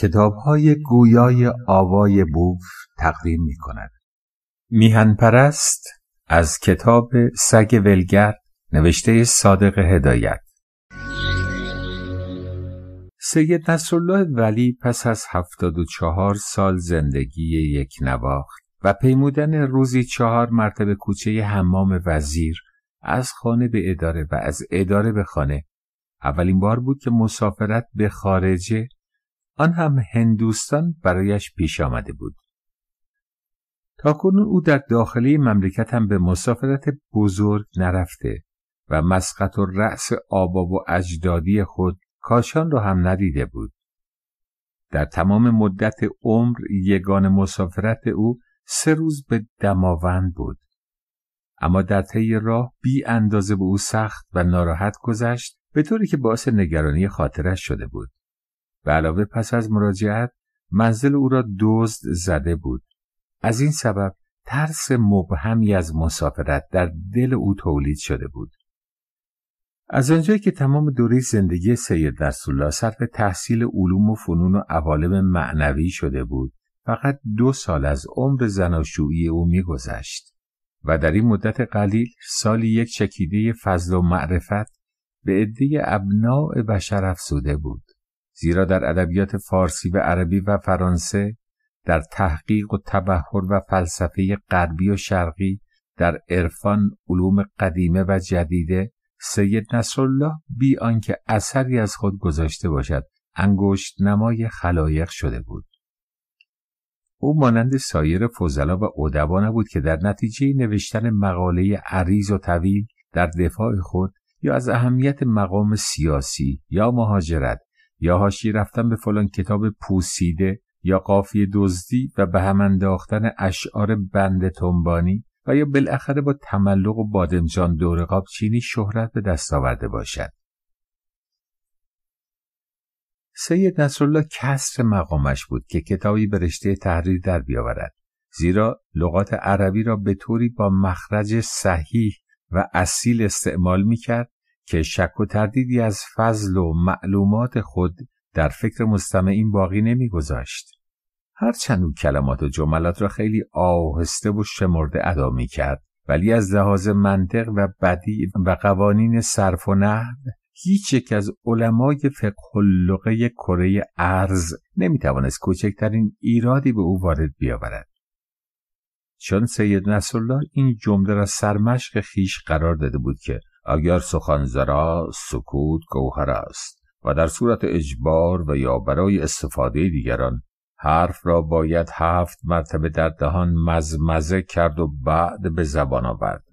کتاب های گویای آوای بوف تقدیم می کند. میهن پرست از کتاب سگ ولگر نوشته صادق هدایت سید نصرالله ولی پس از هفتاد و چهار سال زندگی یک نواخت و پیمودن روزی چهار مرتبه کوچه حمام وزیر از خانه به اداره و از اداره به خانه اولین بار بود که مسافرت به خارجه آن هم هندوستان برایش پیش آمده بود. تاکنون او در داخلی مملکت هم به مسافرت بزرگ نرفته و مسقط و رأس آبا و اجدادی خود کاشان را هم ندیده بود. در تمام مدت عمر یگان مسافرت او سه روز به دماوند بود. اما در طی راه بی اندازه به او سخت و ناراحت گذشت به طوری که باعث نگرانی خاطرش شده بود. به علاوه پس از مراجعت منزل او را دزد زده بود از این سبب ترس مبهمی از مسافرت در دل او تولید شده بود از آنجایی که تمام دوره زندگی سید رسول صرف تحصیل علوم و فنون و عوالم معنوی شده بود فقط دو سال از عمر زناشویی او میگذشت و در این مدت قلیل سالی یک چکیده فضل و معرفت به عده ابناع بشر افزوده بود زیرا در ادبیات فارسی و عربی و فرانسه در تحقیق و تبهر و فلسفه غربی و شرقی در عرفان علوم قدیمه و جدیده سید نصرالله بی آنکه اثری از خود گذاشته باشد انگشت نمای خلایق شده بود او مانند سایر فضلا و ادبا نبود که در نتیجه نوشتن مقاله عریض و طویل در دفاع خود یا از اهمیت مقام سیاسی یا مهاجرت یا هاشی رفتن به فلان کتاب پوسیده یا قافی دزدی و به هم انداختن اشعار بند تنبانی و یا بالاخره با تملق و بادمجان دور چینی شهرت به دست آورده باشد. سید نصرالله کسر مقامش بود که کتابی به رشته تحریر در بیاورد زیرا لغات عربی را به طوری با مخرج صحیح و اصیل استعمال می کرد که شک و تردیدی از فضل و معلومات خود در فکر مستمعین باقی نمیگذاشت. هرچند او کلمات و جملات را خیلی آهسته و شمرده ادا می کرد ولی از لحاظ منطق و بدی و قوانین صرف و نحو هیچ یک از علمای فقه کره ارز نمیتوانست کوچکترین ایرادی به او وارد بیاورد چون سید نصرالله این جمله را سرمشق خیش قرار داده بود که اگر زرا سکوت گوهر است و در صورت اجبار و یا برای استفاده دیگران حرف را باید هفت مرتبه در دهان مزمزه کرد و بعد به زبان آورد.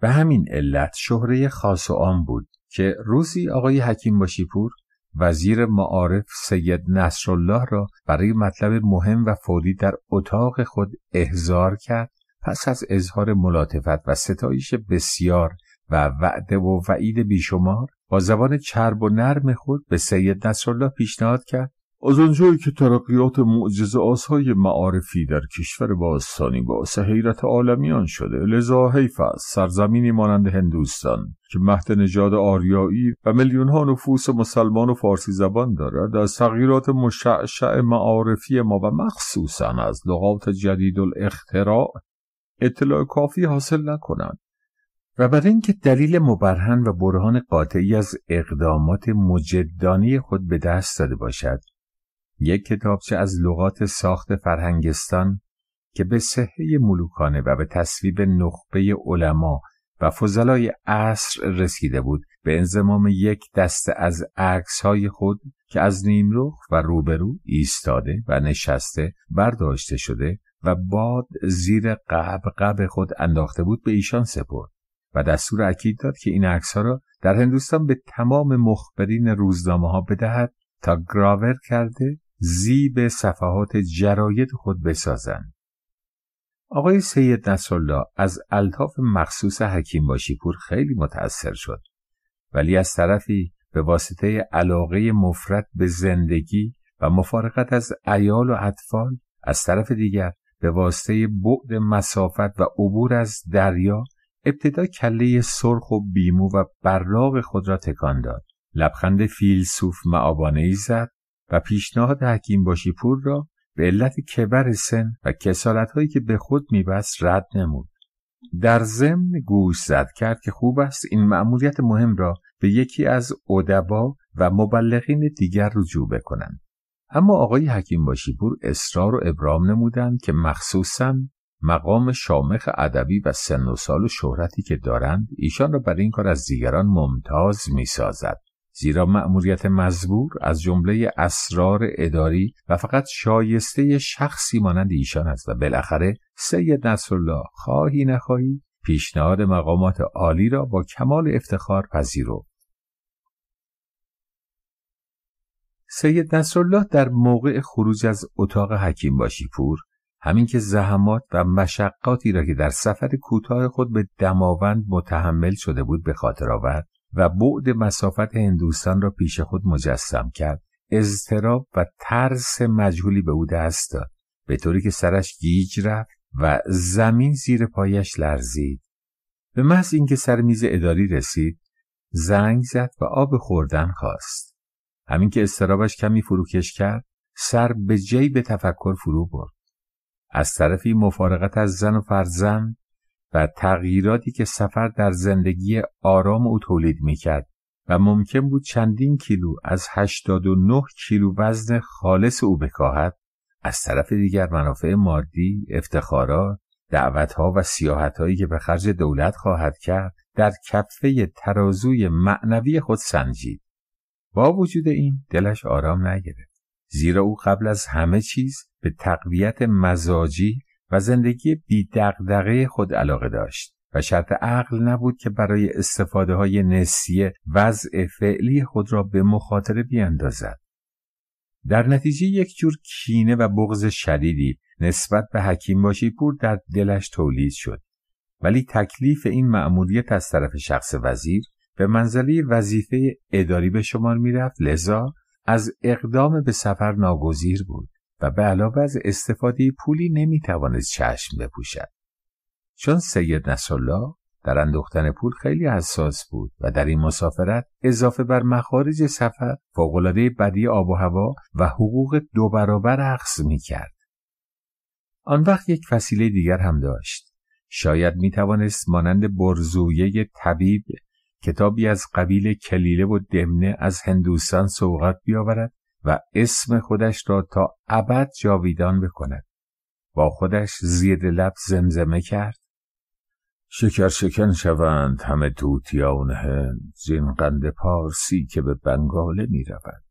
به همین علت شهره خاص و آن بود که روزی آقای حکیم باشیپور وزیر معارف سید نصرالله را برای مطلب مهم و فوری در اتاق خود احضار کرد پس از اظهار ملاطفت و ستایش بسیار و وعده و وعید بیشمار با زبان چرب و نرم خود به سید نصرالله پیشنهاد کرد از آنجایی که ترقیات معجز آسای معارفی در کشور باستانی با حیرت عالمیان شده لذا حیف است سرزمینی مانند هندوستان که مهد نژاد آریایی و میلیونها نفوس مسلمان و فارسی زبان دارد از تغییرات مشعشع معارفی ما و مخصوصا از لغات جدید الاختراع اطلاع کافی حاصل نکنند و برای اینکه دلیل مبرهن و برهان قاطعی از اقدامات مجدانی خود به دست داده باشد یک کتابچه از لغات ساخت فرهنگستان که به صحه ملوکانه و به تصویب نخبه علما و فضلای عصر رسیده بود به انضمام یک دسته از عکسهای خود که از نیمرخ و روبرو ایستاده و نشسته برداشته شده و باد زیر قبقب خود انداخته بود به ایشان سپرد و دستور اکید داد که این عکس ها را در هندوستان به تمام مخبرین روزنامه ها بدهد تا گراور کرده زیب صفحات جراید خود بسازند. آقای سید نصرالله از الطاف مخصوص حکیم باشی پور خیلی متأثر شد ولی از طرفی به واسطه علاقه مفرد به زندگی و مفارقت از ایال و اطفال از طرف دیگر به واسطه بعد مسافت و عبور از دریا ابتدا کله سرخ و بیمو و براغ خود را تکان داد لبخند فیلسوف معابانه ای زد و پیشنهاد حکیم باشی پور را به علت کبر سن و کسالت هایی که به خود میبست رد نمود در ضمن گوش زد کرد که خوب است این معمولیت مهم را به یکی از ادبا و مبلغین دیگر رجوع بکنند اما آقای حکیم باشیپور اصرار و ابرام نمودند که مخصوصاً مقام شامخ ادبی و سن و سال و شهرتی که دارند ایشان را بر این کار از دیگران ممتاز می سازد. زیرا مأموریت مزبور از جمله اسرار اداری و فقط شایسته شخصی مانند ایشان است و بالاخره سید نصرالله خواهی نخواهی پیشنهاد مقامات عالی را با کمال افتخار پذیرو سید نصرالله در موقع خروج از اتاق حکیم باشی پور همین که زحمات و مشقاتی را که در سفر کوتاه خود به دماوند متحمل شده بود به خاطر آورد و بعد مسافت هندوستان را پیش خود مجسم کرد اضطراب و ترس مجهولی به او دست داد به طوری که سرش گیج رفت و زمین زیر پایش لرزید به محض اینکه سر میز اداری رسید زنگ زد و آب خوردن خواست همین که استرابش کمی فروکش کرد سر به به تفکر فرو برد از طرفی مفارقت از زن و فرزند و تغییراتی که سفر در زندگی آرام او تولید میکرد و ممکن بود چندین کیلو از 89 کیلو وزن خالص او بکاهد از طرف دیگر منافع مادی، افتخارات، دعوتها و سیاحتهایی که به خرج دولت خواهد کرد در کفه ترازوی معنوی خود سنجید. با وجود این دلش آرام نگرفت. زیرا او قبل از همه چیز به تقویت مزاجی و زندگی بی دقدقه خود علاقه داشت و شرط عقل نبود که برای استفاده های نسیه وضع فعلی خود را به مخاطره بیندازد در نتیجه یک جور کینه و بغض شدیدی نسبت به حکیم باشی پور در دلش تولید شد. ولی تکلیف این مأموریت از طرف شخص وزیر به منزله وظیفه اداری به شمار میرفت لذا از اقدام به سفر ناگزیر بود. و به علاوه از استفاده پولی نمیتوانست چشم بپوشد. چون سید نسالله در اندوختن پول خیلی حساس بود و در این مسافرت اضافه بر مخارج سفر فوقالعاده بدی آب و هوا و حقوق دو برابر عقص می کرد. آن وقت یک وسیله دیگر هم داشت. شاید می توانست مانند برزویه طبیب کتابی از قبیل کلیله و دمنه از هندوستان سوقت بیاورد و اسم خودش را تا ابد جاویدان بکند با خودش زیر لب زمزمه کرد شکر شکن شوند همه توتیان هند زین قند پارسی که به بنگاله می روند.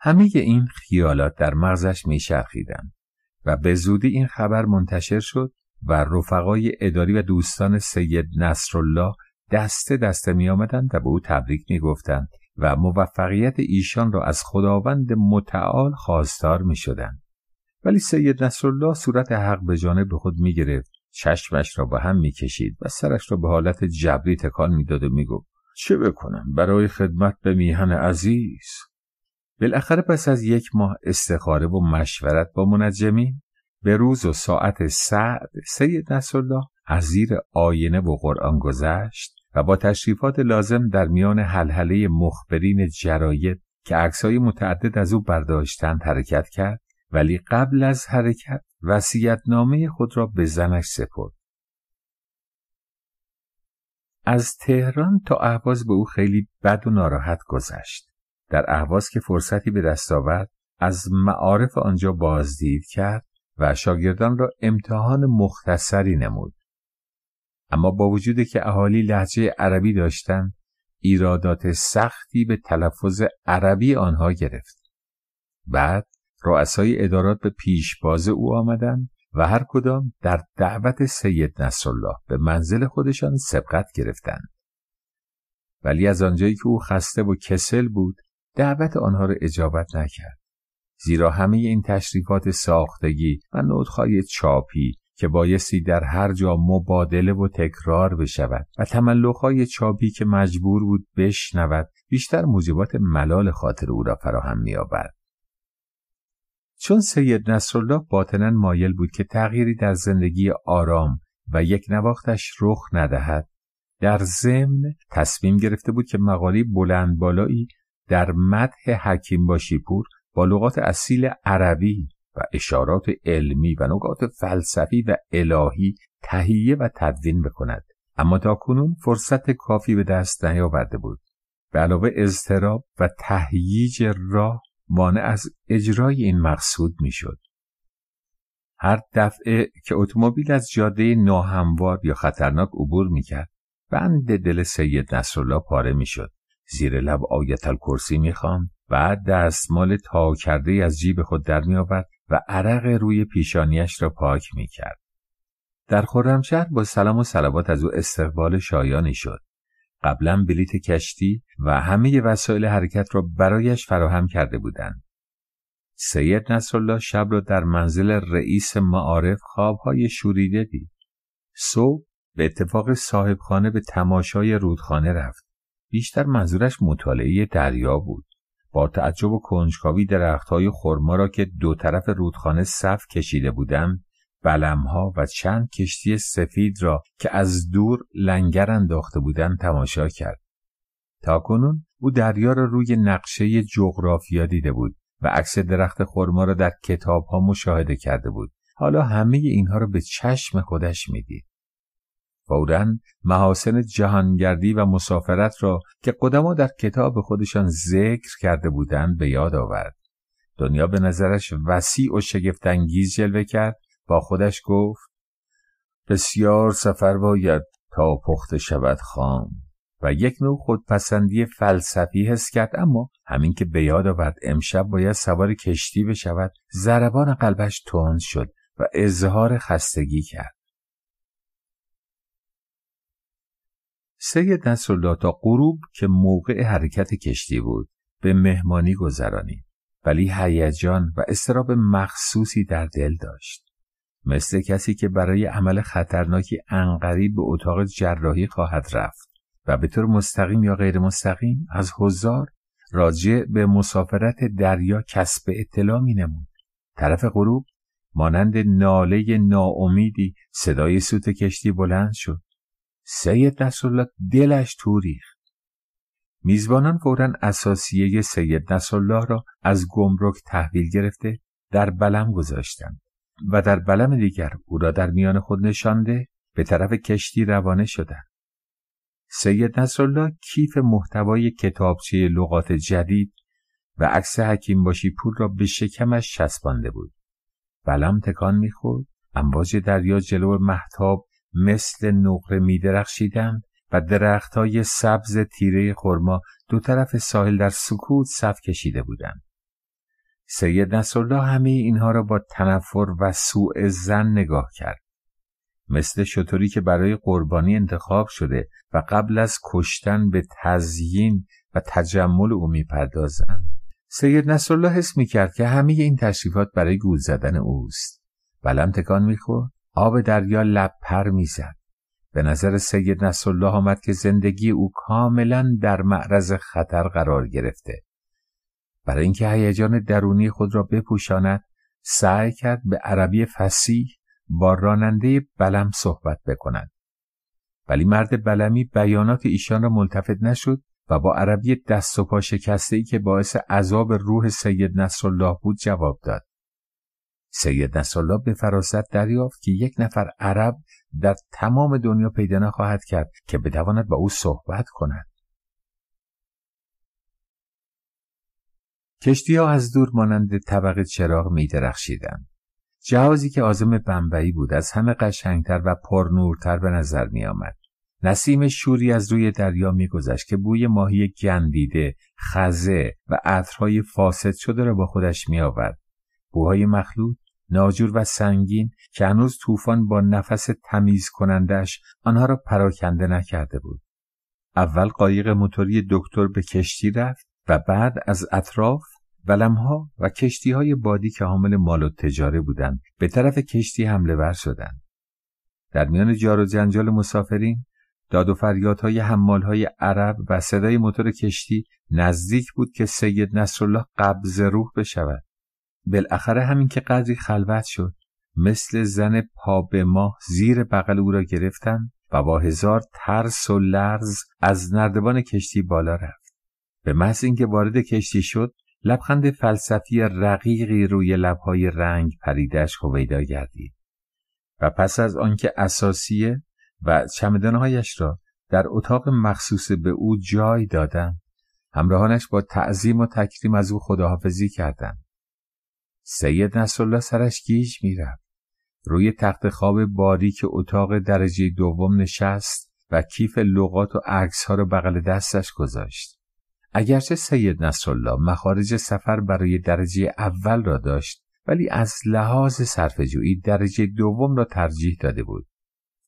همه این خیالات در مغزش می شرخیدن و به زودی این خبر منتشر شد و رفقای اداری و دوستان سید نصرالله دسته دسته می آمدند و به او تبریک می گفتند و موفقیت ایشان را از خداوند متعال خواستار می شدن. ولی سید نصرالله صورت حق به جانب خود می گرفت. چشمش را به هم می کشید و سرش را به حالت جبری تکان داد و می گفت چه بکنم برای خدمت به میهن عزیز؟ بالاخره پس از یک ماه استخاره و مشورت با منجمین به روز و ساعت سعد سید نصرالله از زیر آینه و قرآن گذشت و با تشریفات لازم در میان حلحله مخبرین جراید که عکسهای متعدد از او برداشتند حرکت کرد ولی قبل از حرکت وسیعتنامه خود را به زنش سپرد از تهران تا اهواز به او خیلی بد و ناراحت گذشت در اهواز که فرصتی به دست آورد از معارف آنجا بازدید کرد و شاگردان را امتحان مختصری نمود اما با وجود که اهالی لحجه عربی داشتند ایرادات سختی به تلفظ عربی آنها گرفت بعد رؤسای ادارات به پیشباز او آمدند و هر کدام در دعوت سید نصرالله به منزل خودشان سبقت گرفتند ولی از آنجایی که او خسته و کسل بود دعوت آنها را اجابت نکرد زیرا همه این تشریفات ساختگی و نوت‌های چاپی که بایستی در هر جا مبادله و تکرار بشود و تملقهای چابی که مجبور بود بشنود بیشتر موجبات ملال خاطر او را فراهم میآورد چون سید نصرالله باطنا مایل بود که تغییری در زندگی آرام و یک نواختش رخ ندهد در ضمن تصمیم گرفته بود که مقالی بلند بالایی در مدح حکیم باشیپور با لغات اصیل عربی و اشارات علمی و نکات فلسفی و الهی تهیه و تدوین بکند اما تاکنون فرصت کافی به دست نیاورده بود به علاوه اضطراب و تهییج راه مانع از اجرای این مقصود میشد هر دفعه که اتومبیل از جاده ناهموار یا خطرناک عبور میکرد بند دل سید نصرالله پاره میشد زیر لب آیت الکرسی میخوام بعد دستمال تا کرده از جیب خود در میآورد. و عرق روی پیشانیش را پاک می کرد. در خرمشهر با سلام و سلوات از او استقبال شایانی شد. قبلا بلیت کشتی و همه وسایل حرکت را برایش فراهم کرده بودند. سید نصرالله شب را در منزل رئیس معارف خوابهای شوریده دید. صبح به اتفاق صاحبخانه به تماشای رودخانه رفت. بیشتر منظورش مطالعه دریا بود. با تعجب و کنجکاوی های خرما را که دو طرف رودخانه صف کشیده بودم بلمها و چند کشتی سفید را که از دور لنگر انداخته بودن تماشا کرد. کنون او دریا را روی نقشه جغرافیا دیده بود و عکس درخت خرما را در ها مشاهده کرده بود. حالا همه اینها را به چشم خودش میدید. فورا محاسن جهانگردی و مسافرت را که قدما در کتاب خودشان ذکر کرده بودند به یاد آورد دنیا به نظرش وسیع و شگفتانگیز جلوه کرد با خودش گفت بسیار سفر باید تا پخته شود خام و یک نوع خودپسندی فلسفی حس کرد اما همین که به یاد آورد امشب باید سوار کشتی بشود ضربان قلبش تند شد و اظهار خستگی کرد سید نصرالله تا غروب که موقع حرکت کشتی بود به مهمانی گذرانی ولی هیجان و استراب مخصوصی در دل داشت مثل کسی که برای عمل خطرناکی انقریب به اتاق جراحی خواهد رفت و به طور مستقیم یا غیر مستقیم از هزار راجع به مسافرت دریا کسب اطلاع می طرف غروب مانند ناله ناامیدی صدای سوت کشتی بلند شد. سید نصرالله دلش تو ریخت میزبانان فورا اساسیه سید نصرالله را از گمرک تحویل گرفته در بلم گذاشتند و در بلم دیگر او را در میان خود نشانده به طرف کشتی روانه شدند سید نصرالله کیف محتوای کتابچه لغات جدید و عکس حکیم باشی پور را به شکمش چسبانده بود بلم تکان میخورد امواج دریا جلو محتاب مثل نقره می درخشیدند و های سبز تیره خرما دو طرف ساحل در سکوت صف کشیده بودند. سید نصرالله همه اینها را با تنفر و سوء زن نگاه کرد. مثل شطوری که برای قربانی انتخاب شده و قبل از کشتن به تزیین و تجمل او میپردازند. سید نصرالله حس میکرد که همه این تشریفات برای گول زدن اوست. بلم تکان میخورد. آب دریا لب پر میزد به نظر سید نصرالله آمد که زندگی او کاملا در معرض خطر قرار گرفته برای اینکه هیجان درونی خود را بپوشاند سعی کرد به عربی فسیح با راننده بلم صحبت بکند ولی مرد بلمی بیانات ایشان را ملتفت نشد و با عربی دست و پا شکسته ای که باعث عذاب روح سید الله بود جواب داد سید نصرالله به فراست دریافت که یک نفر عرب در تمام دنیا پیدا نخواهد کرد که بتواند با او صحبت کند کشتی ها از دور مانند طبق چراغ می درخشیدن. جهازی که آزم بمبئی بود از همه قشنگتر و پرنورتر به نظر می آمد. نسیم شوری از روی دریا میگذشت که بوی ماهی گندیده، خزه و عطرهای فاسد شده را با خودش می آورد. بوهای مخلوط ناجور و سنگین که هنوز طوفان با نفس تمیز کنندش آنها را پراکنده نکرده بود. اول قایق موتوری دکتر به کشتی رفت و بعد از اطراف ولمها و کشتی های بادی که حامل مال و تجاره بودند به طرف کشتی حمله ور شدند. در میان جار و جنجال مسافرین داد و فریادهای های عرب و صدای موتور کشتی نزدیک بود که سید نصرالله قبض روح بشود بالاخره همین که قدری خلوت شد مثل زن پا به ماه زیر بغل او را گرفتن و با هزار ترس و لرز از نردبان کشتی بالا رفت به محض اینکه وارد کشتی شد لبخند فلسفی رقیقی روی لبهای رنگ پریدش هویدا گردید و پس از آنکه اساسیه و چمدانهایش را در اتاق مخصوص به او جای دادم همراهانش با تعظیم و تکریم از او خداحافظی کردند سید نصرالله سرش گیج میرفت روی تخت خواب که اتاق درجه دوم نشست و کیف لغات و عکس ها رو بغل دستش گذاشت اگرچه سید نصرالله مخارج سفر برای درجه اول را داشت ولی از لحاظ صرفه‌جویی درجه دوم را ترجیح داده بود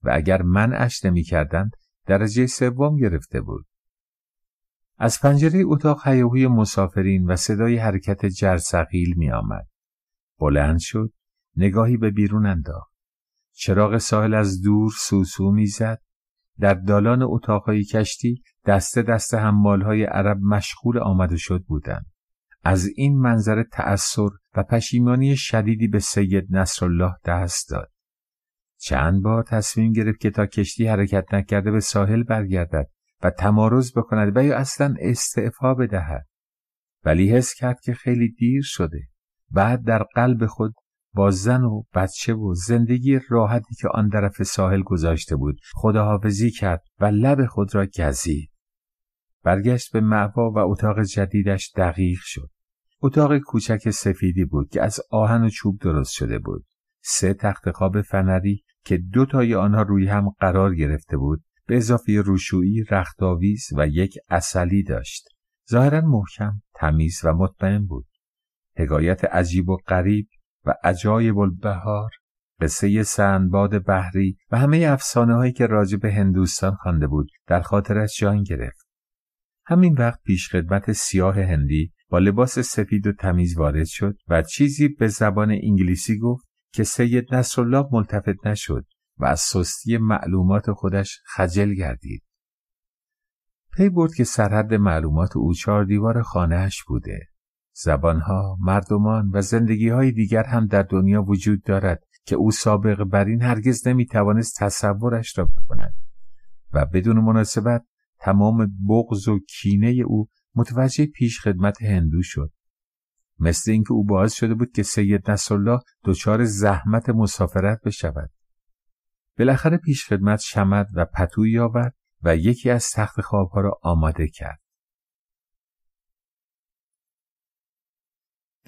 و اگر من منعش نمیکردند درجه سوم گرفته بود از پنجره اتاق هیاهوی مسافرین و صدای حرکت جرثقیل می آمد. بلند شد نگاهی به بیرون انداخت چراغ ساحل از دور سوسو میزد در دالان اتاقهای کشتی دسته دسته حمالهای عرب مشغول آمده شد بودند از این منظره تأثر و پشیمانی شدیدی به سید نصرالله دست داد چند بار تصمیم گرفت که تا کشتی حرکت نکرده به ساحل برگردد و تمارز بکند و یا اصلا استعفا بدهد ولی حس کرد که خیلی دیر شده بعد در قلب خود با زن و بچه و زندگی راحتی که آن طرف ساحل گذاشته بود خداحافظی کرد و لب خود را گزید برگشت به معوا و اتاق جدیدش دقیق شد اتاق کوچک سفیدی بود که از آهن و چوب درست شده بود سه تخت خواب فنری که دو تای آنها روی هم قرار گرفته بود به اضافه روشویی رختاویز و یک اصلی داشت ظاهرا محکم تمیز و مطمئن بود حکایت عجیب و غریب و عجایب البهار قصه سندباد بحری و همه افسانه هایی که راجع به هندوستان خوانده بود در خاطرش جان گرفت همین وقت پیش خدمت سیاه هندی با لباس سفید و تمیز وارد شد و چیزی به زبان انگلیسی گفت که سید نصرالله ملتفت نشد و از سستی معلومات خودش خجل گردید. پی برد که سرحد معلومات او چهار دیوار خانهاش بوده. زبانها، مردمان و زندگی های دیگر هم در دنیا وجود دارد که او سابقه بر این هرگز نمی توانست تصورش را بکند و بدون مناسبت تمام بغض و کینه او متوجه پیش خدمت هندو شد. مثل اینکه او باعث شده بود که سید نصرالله دچار زحمت مسافرت بشود. بالاخره پیش خدمت شمد و پتوی آورد و یکی از تخت خوابها را آماده کرد.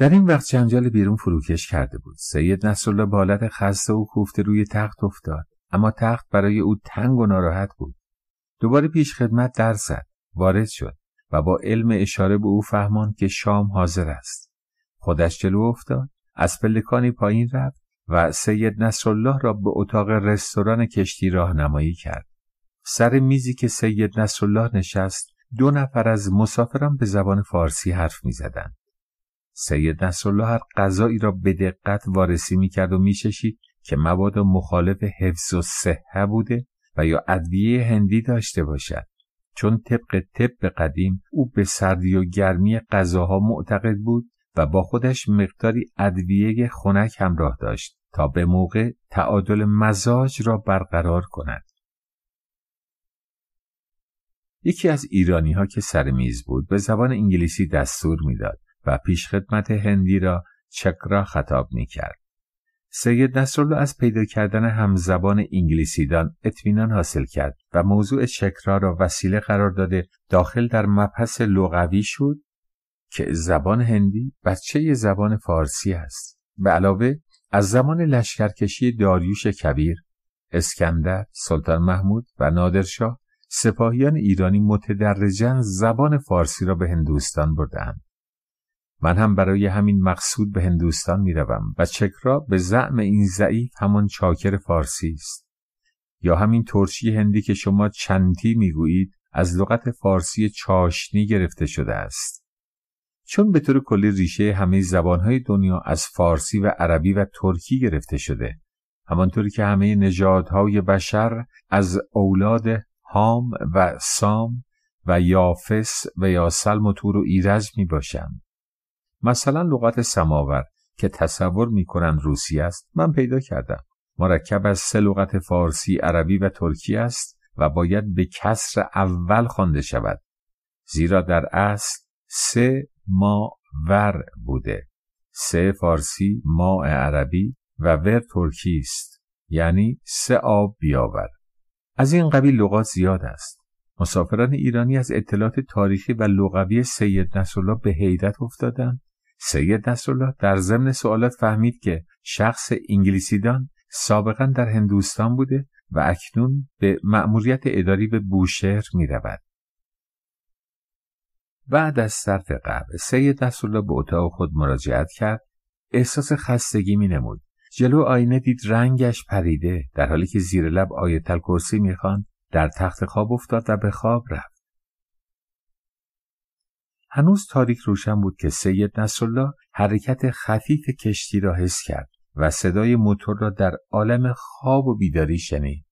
در این وقت جنجال بیرون فروکش کرده بود سید نصرالله حالت خسته و کوفته روی تخت افتاد اما تخت برای او تنگ و ناراحت بود دوباره پیش خدمت در زد وارد شد و با علم اشاره به او فهمان که شام حاضر است خودش جلو افتاد از پلکانی پایین رفت و سید نصرالله را به اتاق رستوران کشتی راهنمایی کرد سر میزی که سید نصرالله نشست دو نفر از مسافران به زبان فارسی حرف میزدند سید نصرالله هر غذایی را به دقت وارسی میکرد و میچشید که مبادا مخالف حفظ و صحه بوده و یا ادویه هندی داشته باشد چون طبق طب قدیم او به سردی و گرمی غذاها معتقد بود و با خودش مقداری ادویه خنک همراه داشت تا به موقع تعادل مزاج را برقرار کند یکی از ایرانی ها که سر میز بود به زبان انگلیسی دستور میداد و پیشخدمت هندی را چکرا خطاب می کرد. سید نصرالله از پیدا کردن همزبان انگلیسیدان اطمینان حاصل کرد و موضوع چکرا را وسیله قرار داده داخل در مبحث لغوی شد که زبان هندی بچه زبان فارسی است. به علاوه از زمان لشکرکشی داریوش کبیر، اسکندر، سلطان محمود و نادرشاه سپاهیان ایرانی متدرجن زبان فارسی را به هندوستان بردند. من هم برای همین مقصود به هندوستان می روم و چکرا به زعم این ضعیف همان چاکر فارسی است یا همین ترشی هندی که شما چندی میگویید از لغت فارسی چاشنی گرفته شده است چون به طور کلی ریشه همه زبانهای دنیا از فارسی و عربی و ترکی گرفته شده همانطوری که همه نژادهای بشر از اولاد هام و سام و یافس و یا سلم و تور و ایرج می باشند مثلا لغت سماور که تصور میکنند روسی است من پیدا کردم مرکب از سه لغت فارسی عربی و ترکی است و باید به کسر اول خوانده شود زیرا در اصل سه ما ور بوده سه فارسی ما عربی و ور ترکی است یعنی سه آب بیاور از این قبیل لغات زیاد است مسافران ایرانی از اطلاعات تاریخی و لغوی سید نصرالله به حیرت افتادند سید نصرالله در ضمن سوالات فهمید که شخص انگلیسیدان سابقا در هندوستان بوده و اکنون به مأموریت اداری به بوشهر می رود. بعد از صرف قبل سید نصرالله به اتاق خود مراجعت کرد احساس خستگی می نمود. جلو آینه دید رنگش پریده در حالی که زیر لب آیت الکرسی میخواند در تخت خواب افتاد و به خواب رفت. هنوز تاریک روشن بود که سید نصرالله حرکت خفیف کشتی را حس کرد و صدای موتور را در عالم خواب و بیداری شنید.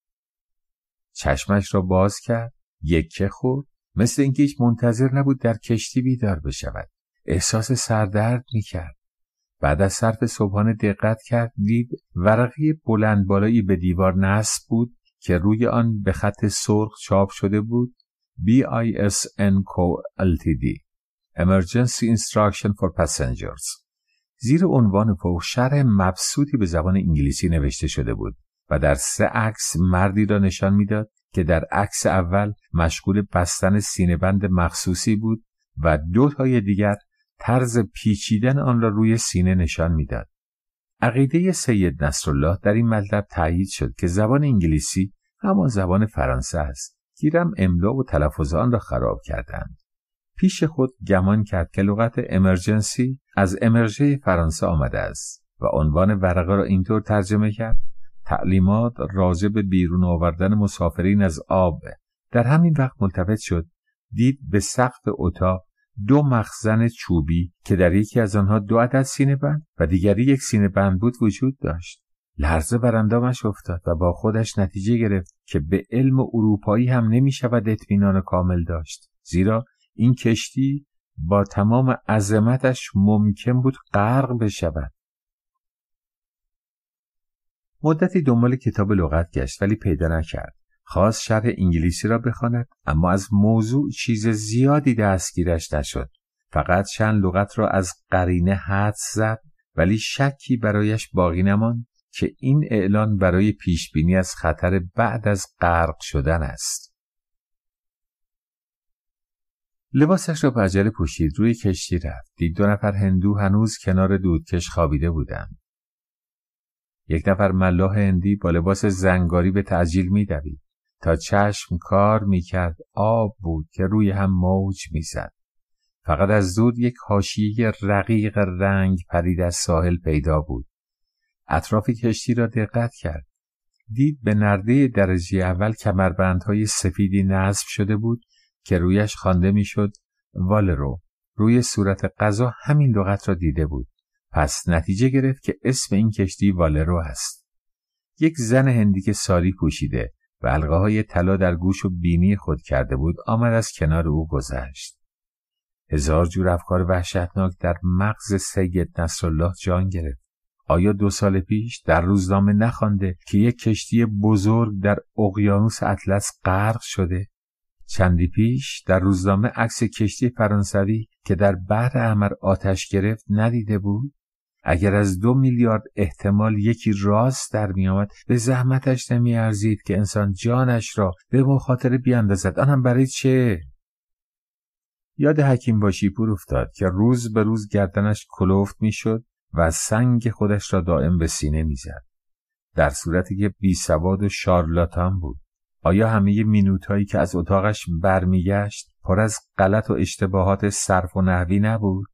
چشمش را باز کرد، یکه خورد، مثل اینکه هیچ منتظر نبود در کشتی بیدار بشود. احساس سردرد می کرد. بعد از صرف صبحانه دقت کرد دید ورقی بلند بالایی به دیوار نصب بود که روی آن به خط سرخ چاپ شده بود BISN Co. Ltd. Emergency Instruction for Passengers زیر عنوان فوق شرح مبسوطی به زبان انگلیسی نوشته شده بود و در سه عکس مردی را نشان میداد که در عکس اول مشغول بستن سینه بند مخصوصی بود و دو تای دیگر طرز پیچیدن آن را روی سینه نشان میداد. عقیده سید نصرالله در این مطلب تایید شد که زبان انگلیسی همان زبان فرانسه است. گیرم املا و تلفظ آن را خراب کردند. پیش خود گمان کرد که لغت امرجنسی از امرژه فرانسه آمده است و عنوان ورقه را اینطور ترجمه کرد تعلیمات راجع به بیرون آوردن مسافرین از آب در همین وقت ملتفت شد دید به سقف اتاق دو مخزن چوبی که در یکی از آنها دو عدد سینه بند و دیگری یک سینه بند بود وجود داشت لرزه بر اندامش افتاد و با خودش نتیجه گرفت که به علم اروپایی هم نمی شود اطمینان کامل داشت زیرا این کشتی با تمام عظمتش ممکن بود غرق بشود مدتی دنبال کتاب لغت گشت ولی پیدا نکرد خواست شرح انگلیسی را بخواند اما از موضوع چیز زیادی دستگیرش نشد فقط چند لغت را از قرینه حد زد ولی شکی برایش باقی نماند که این اعلان برای پیشبینی از خطر بعد از غرق شدن است لباسش را به عجله پوشید روی کشتی رفت دید دو نفر هندو هنوز کنار دودکش خوابیده بودند یک نفر ملاح هندی با لباس زنگاری به تعجیل میدوید تا چشم کار میکرد آب بود که روی هم موج میزد فقط از دود یک حاشیه رقیق رنگ پرید از ساحل پیدا بود اطراف کشتی را دقت کرد دید به نرده درجه اول کمربندهای سفیدی نصب شده بود که رویش خوانده میشد والرو روی صورت غذا همین لغت را دیده بود پس نتیجه گرفت که اسم این کشتی والرو است یک زن هندی که ساری پوشیده و علقه های طلا در گوش و بینی خود کرده بود آمد از کنار او گذشت هزار جور افکار وحشتناک در مغز سید نصرالله جان گرفت آیا دو سال پیش در روزنامه نخوانده که یک کشتی بزرگ در اقیانوس اطلس غرق شده چندی پیش در روزنامه عکس کشتی فرانسوی که در بحر احمر آتش گرفت ندیده بود اگر از دو میلیارد احتمال یکی راست در میآمد به زحمتش نمیارزید که انسان جانش را به مخاطر بیاندازد آن هم برای چه یاد حکیم باشی پور افتاد که روز به روز گردنش کلوفت میشد و سنگ خودش را دائم به سینه میزد در صورتی که بی سواد و شارلاتان بود آیا همه مینوت هایی که از اتاقش برمیگشت پر از غلط و اشتباهات صرف و نحوی نبود؟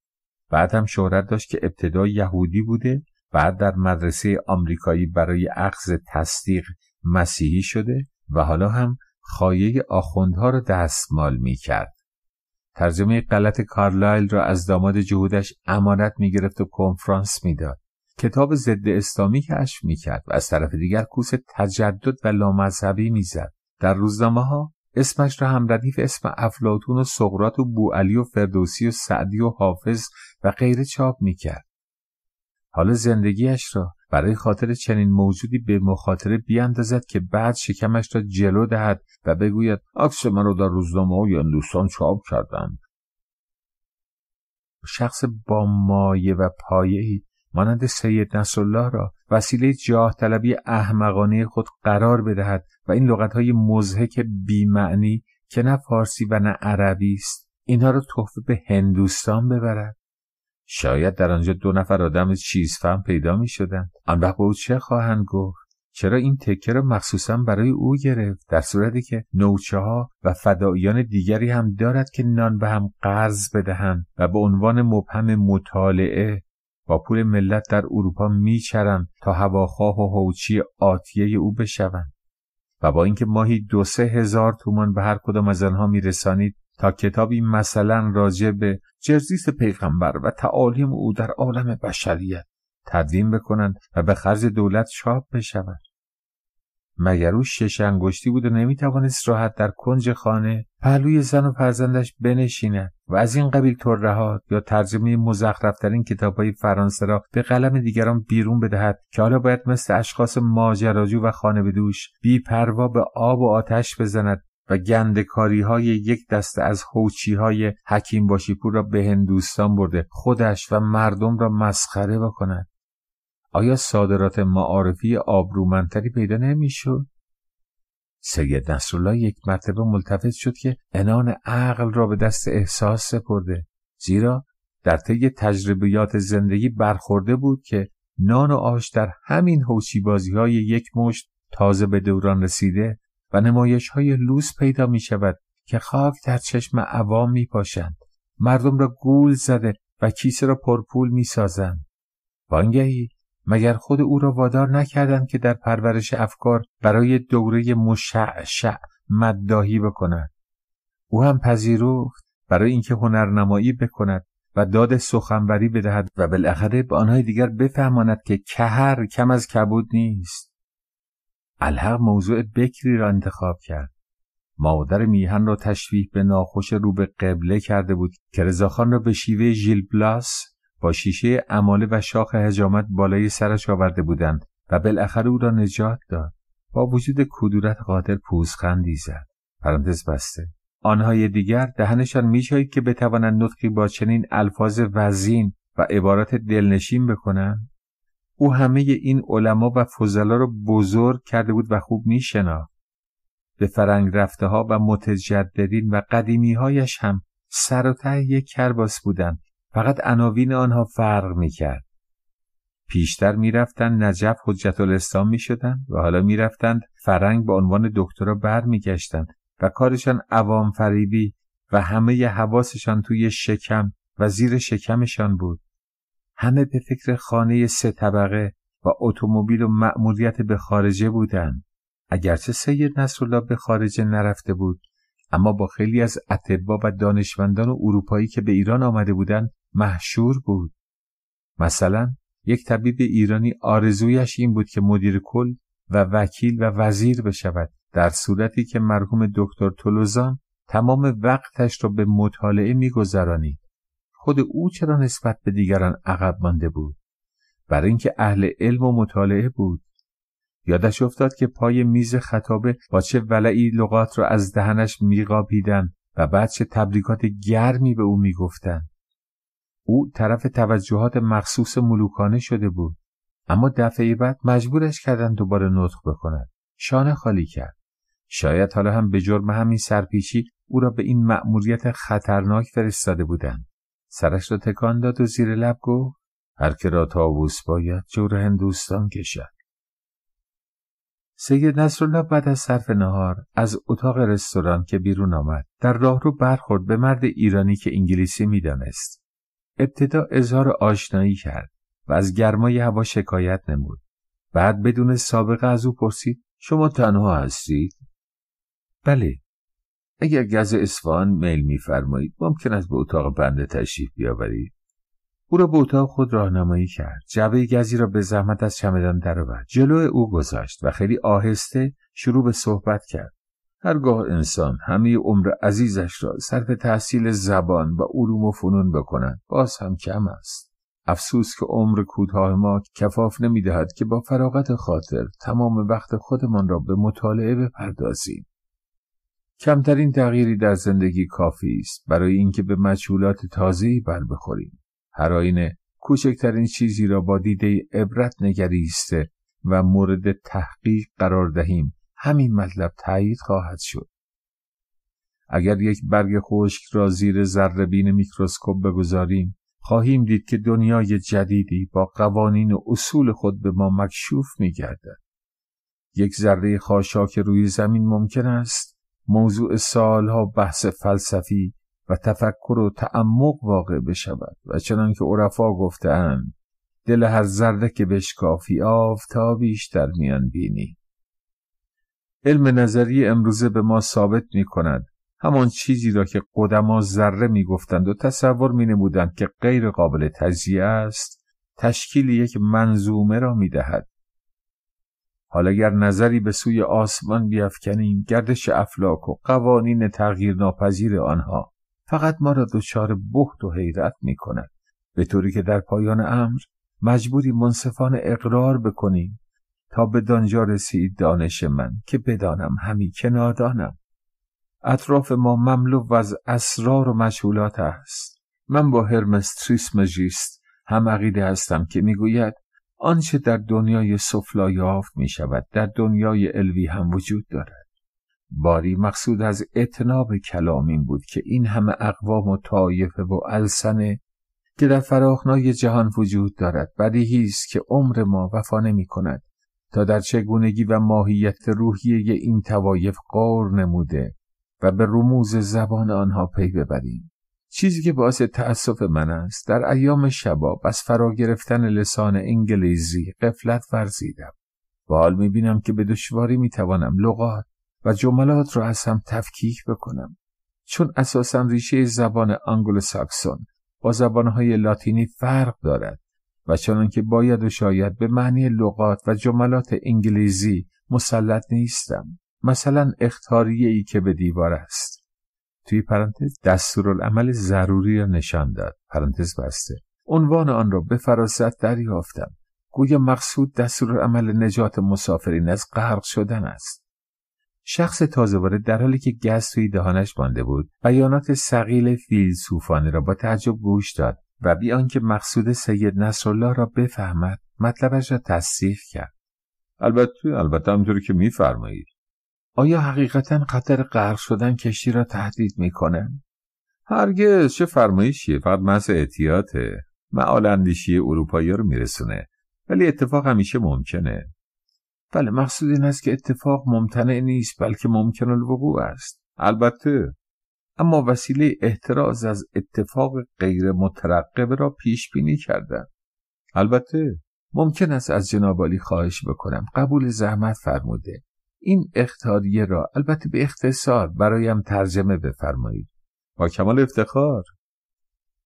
بعد هم شهرت داشت که ابتدا یهودی بوده بعد در مدرسه آمریکایی برای اخذ تصدیق مسیحی شده و حالا هم خایه آخوندها را دستمال می کرد. ترجمه غلط کارلایل را از داماد جهودش امانت می گرفت و کنفرانس میداد. کتاب ضد اسلامی کشف میکرد و از طرف دیگر کوس تجدد و لامذهبی میزد در روزنامه ها اسمش را هم ردیف اسم افلاطون و سقرات و بوعلی و فردوسی و سعدی و حافظ و غیره چاپ میکرد حالا زندگیش را برای خاطر چنین موجودی به مخاطره بیاندازد که بعد شکمش را جلو دهد و بگوید عکس من را در روزنامه های دوستان چاپ کردند شخص با مایه و پایه‌ی مانند سید نصرالله را وسیله جاه طلبی احمقانه خود قرار بدهد و این های مزهک بیمعنی که نه فارسی و نه عربی است اینها را تحفه به هندوستان ببرد شاید در آنجا دو نفر آدم فهم پیدا می شدند آن وقت به او چه خواهند گفت چرا این تکه را مخصوصا برای او گرفت در صورتی که نوچه ها و فدایان دیگری هم دارد که نان به هم قرض بدهند و به عنوان مبهم مطالعه با پول ملت در اروپا میچرند تا هواخواه و هوچی آتیه او بشوند و با اینکه ماهی دو سه هزار تومان به هر کدام از آنها میرسانید تا کتابی مثلا راجع به جرزیس پیغمبر و تعالیم او در عالم بشریت تدوین بکنند و به خرج دولت چاپ بشوند مگر او شش انگشتی بود و نمیتوانست راحت در کنج خانه پهلوی زن و فرزندش بنشیند و از این قبیل ترهات یا ترجمه مزخرفترین کتابهای فرانسه را به قلم دیگران بیرون بدهد که حالا باید مثل اشخاص ماجراجو و خانه بدوش بیپروا به آب و آتش بزند و گندکاری های یک دسته از هوچی های حکیم باشیپور را به هندوستان برده خودش و مردم را مسخره بکند آیا صادرات معارفی آبرومندتری پیدا نمیشد؟ سید نصرالله یک مرتبه ملتفت شد که انان عقل را به دست احساس سپرده زیرا در طی تجربیات زندگی برخورده بود که نان و آش در همین حوشی های یک مشت تازه به دوران رسیده و نمایش های لوس پیدا می شود که خاک در چشم عوام می پاشند. مردم را گول زده و کیسه را پرپول می سازند. وانگهی مگر خود او را وادار نکردند که در پرورش افکار برای دوره مشعشع مدداهی بکند او هم پذیرفت برای اینکه هنرنمایی بکند و داد سخنوری بدهد و بالاخره به آنهای دیگر بفهماند که کهر کم از کبود نیست الحق موضوع بکری را انتخاب کرد مادر میهن را تشویح به ناخوش رو به قبله کرده بود که رضاخان را به شیوه ژیل بلاس با شیشه اماله و شاخ هجامت بالای سرش آورده بودند و بالاخره او را نجات داد با وجود کدورت قادر پوزخندی زد پرانتز بسته آنهای دیگر دهنشان میشایید که بتوانند نطقی با چنین الفاظ وزین و عبارات دلنشین بکنند او همه این علما و فضلا را بزرگ کرده بود و خوب میشناخت به فرنگ رفته ها و متجددین و قدیمی هایش هم سر و ته یک کرباس بودند فقط عناوین آنها فرق میکرد پیشتر میرفتند نجف حجت الاسلام میشدند و حالا میرفتند فرنگ به عنوان دکترا برمیگشتند و کارشان عوام فریبی و همه ی حواسشان توی شکم و زیر شکمشان بود همه به فکر خانه سه طبقه و اتومبیل و معمولیت به خارجه بودند اگرچه سید نصرالله به خارجه نرفته بود اما با خیلی از اطبا و دانشمندان و اروپایی که به ایران آمده بودند محشور بود مثلا یک طبیب ایرانی آرزویش این بود که مدیر کل و وکیل و وزیر بشود در صورتی که مرحوم دکتر تولوزان تمام وقتش را به مطالعه میگذرانید خود او چرا نسبت به دیگران عقب مانده بود برای اینکه اهل علم و مطالعه بود یادش افتاد که پای میز خطابه با چه ولعی لغات را از دهنش میقاپیدند و بعد چه تبریکات گرمی به او میگفتند او طرف توجهات مخصوص ملوکانه شده بود اما دفعه بعد مجبورش کردن دوباره نطخ بکند شانه خالی کرد شاید حالا هم به جرم همین سرپیچی او را به این مأموریت خطرناک فرستاده بودند سرش را تکان داد و زیر لب گفت هر که را تاووس باید جور هندوستان کشد سید نصرالله بعد از صرف نهار از اتاق رستوران که بیرون آمد در راهرو برخورد به مرد ایرانی که انگلیسی میدانست ابتدا اظهار آشنایی کرد و از گرمای هوا شکایت نمود. بعد بدون سابقه از او پرسید شما تنها هستید؟ بله. اگر گز اسفان میل میفرمایید ممکن است به اتاق بنده تشریف بیاورید. او را به اتاق خود راهنمایی کرد. جعبه گزی را به زحمت از چمدان درآورد. جلو او گذاشت و خیلی آهسته شروع به صحبت کرد. هرگاه انسان همه عمر عزیزش را صرف تحصیل زبان و علوم و فنون بکند باز هم کم است افسوس که عمر کوتاه ما کفاف نمیدهد که با فراغت خاطر تمام وقت خودمان را به مطالعه بپردازیم کمترین تغییری در زندگی کافی است برای اینکه به مجهولات تازه‌ای بر بخوریم هر آینه کوچکترین چیزی را با دیده عبرت نگریسته و مورد تحقیق قرار دهیم همین مطلب تایید خواهد شد. اگر یک برگ خشک را زیر بین میکروسکوپ بگذاریم خواهیم دید که دنیای جدیدی با قوانین و اصول خود به ما مکشوف میگردد یک ذره خاشاک روی زمین ممکن است موضوع سالها بحث فلسفی و تفکر و تعمق واقع بشود و چنانکه عرفا گفتهاند دل هر ذره که بشکافی آفتابیش در میان بینی علم نظری امروزه به ما ثابت می کند همان چیزی را که قدما ذره می گفتند و تصور می نمودند که غیر قابل تجزیه است تشکیل یک منظومه را می دهد. حالا گر نظری به سوی آسمان بیافکنیم گردش افلاک و قوانین تغییر ناپذیر آنها فقط ما را دچار بحت و حیرت می کند به طوری که در پایان امر مجبوری منصفانه اقرار بکنیم تا به دانجا رسید دانش من که بدانم همی که نادانم اطراف ما مملو از اسرار و مشهولات است من با هرمس تریسمژیست هم عقیده هستم که میگوید آنچه در دنیای سفلا یافت می شود در دنیای الوی هم وجود دارد باری مقصود از اتناب کلام این بود که این همه اقوام و طایفه و السنه که در فراخنای جهان وجود دارد بدیهی است که عمر ما وفا نمی کند تا در چگونگی و ماهیت روحیه این توایف قور نموده و به رموز زبان آنها پی ببریم چیزی که باعث تأسف من است در ایام شباب از فرا گرفتن لسان انگلیسی قفلت ورزیدم و حال بینم که به دشواری توانم لغات و جملات را از هم تفکیک بکنم چون اساسا ریشه زبان انگل ساکسون با زبانهای لاتینی فرق دارد و که باید و شاید به معنی لغات و جملات انگلیزی مسلط نیستم مثلا اختاریه ای که به دیوار است توی پرانتز دستورالعمل ضروری را نشان داد پرانتز بسته عنوان آن را به فراست دریافتم گویا مقصود دستورالعمل نجات مسافرین از غرق شدن است شخص تازه وارد در حالی که گز توی دهانش مانده بود بیانات سقیل فیلسوفانه را با تعجب گوش داد و بی آنکه مقصود سید نصرالله را بفهمد مطلبش را تصریح کرد البته البته همطوری که میفرمایید آیا حقیقتا خطر غرق شدن کشتی را تهدید میکنه هرگز چه فرمایشیه فقط محض احتیاطه معال اندیشی اروپایی رو میرسونه ولی اتفاق همیشه ممکنه بله مقصود این است که اتفاق ممتنع نیست بلکه ممکن الوقوع است البته اما وسیله احتراز از اتفاق غیر مترقب را پیش بینی کردند البته ممکن است از جناب علی خواهش بکنم قبول زحمت فرموده این اختاریه را البته به اختصار برایم ترجمه بفرمایید با کمال افتخار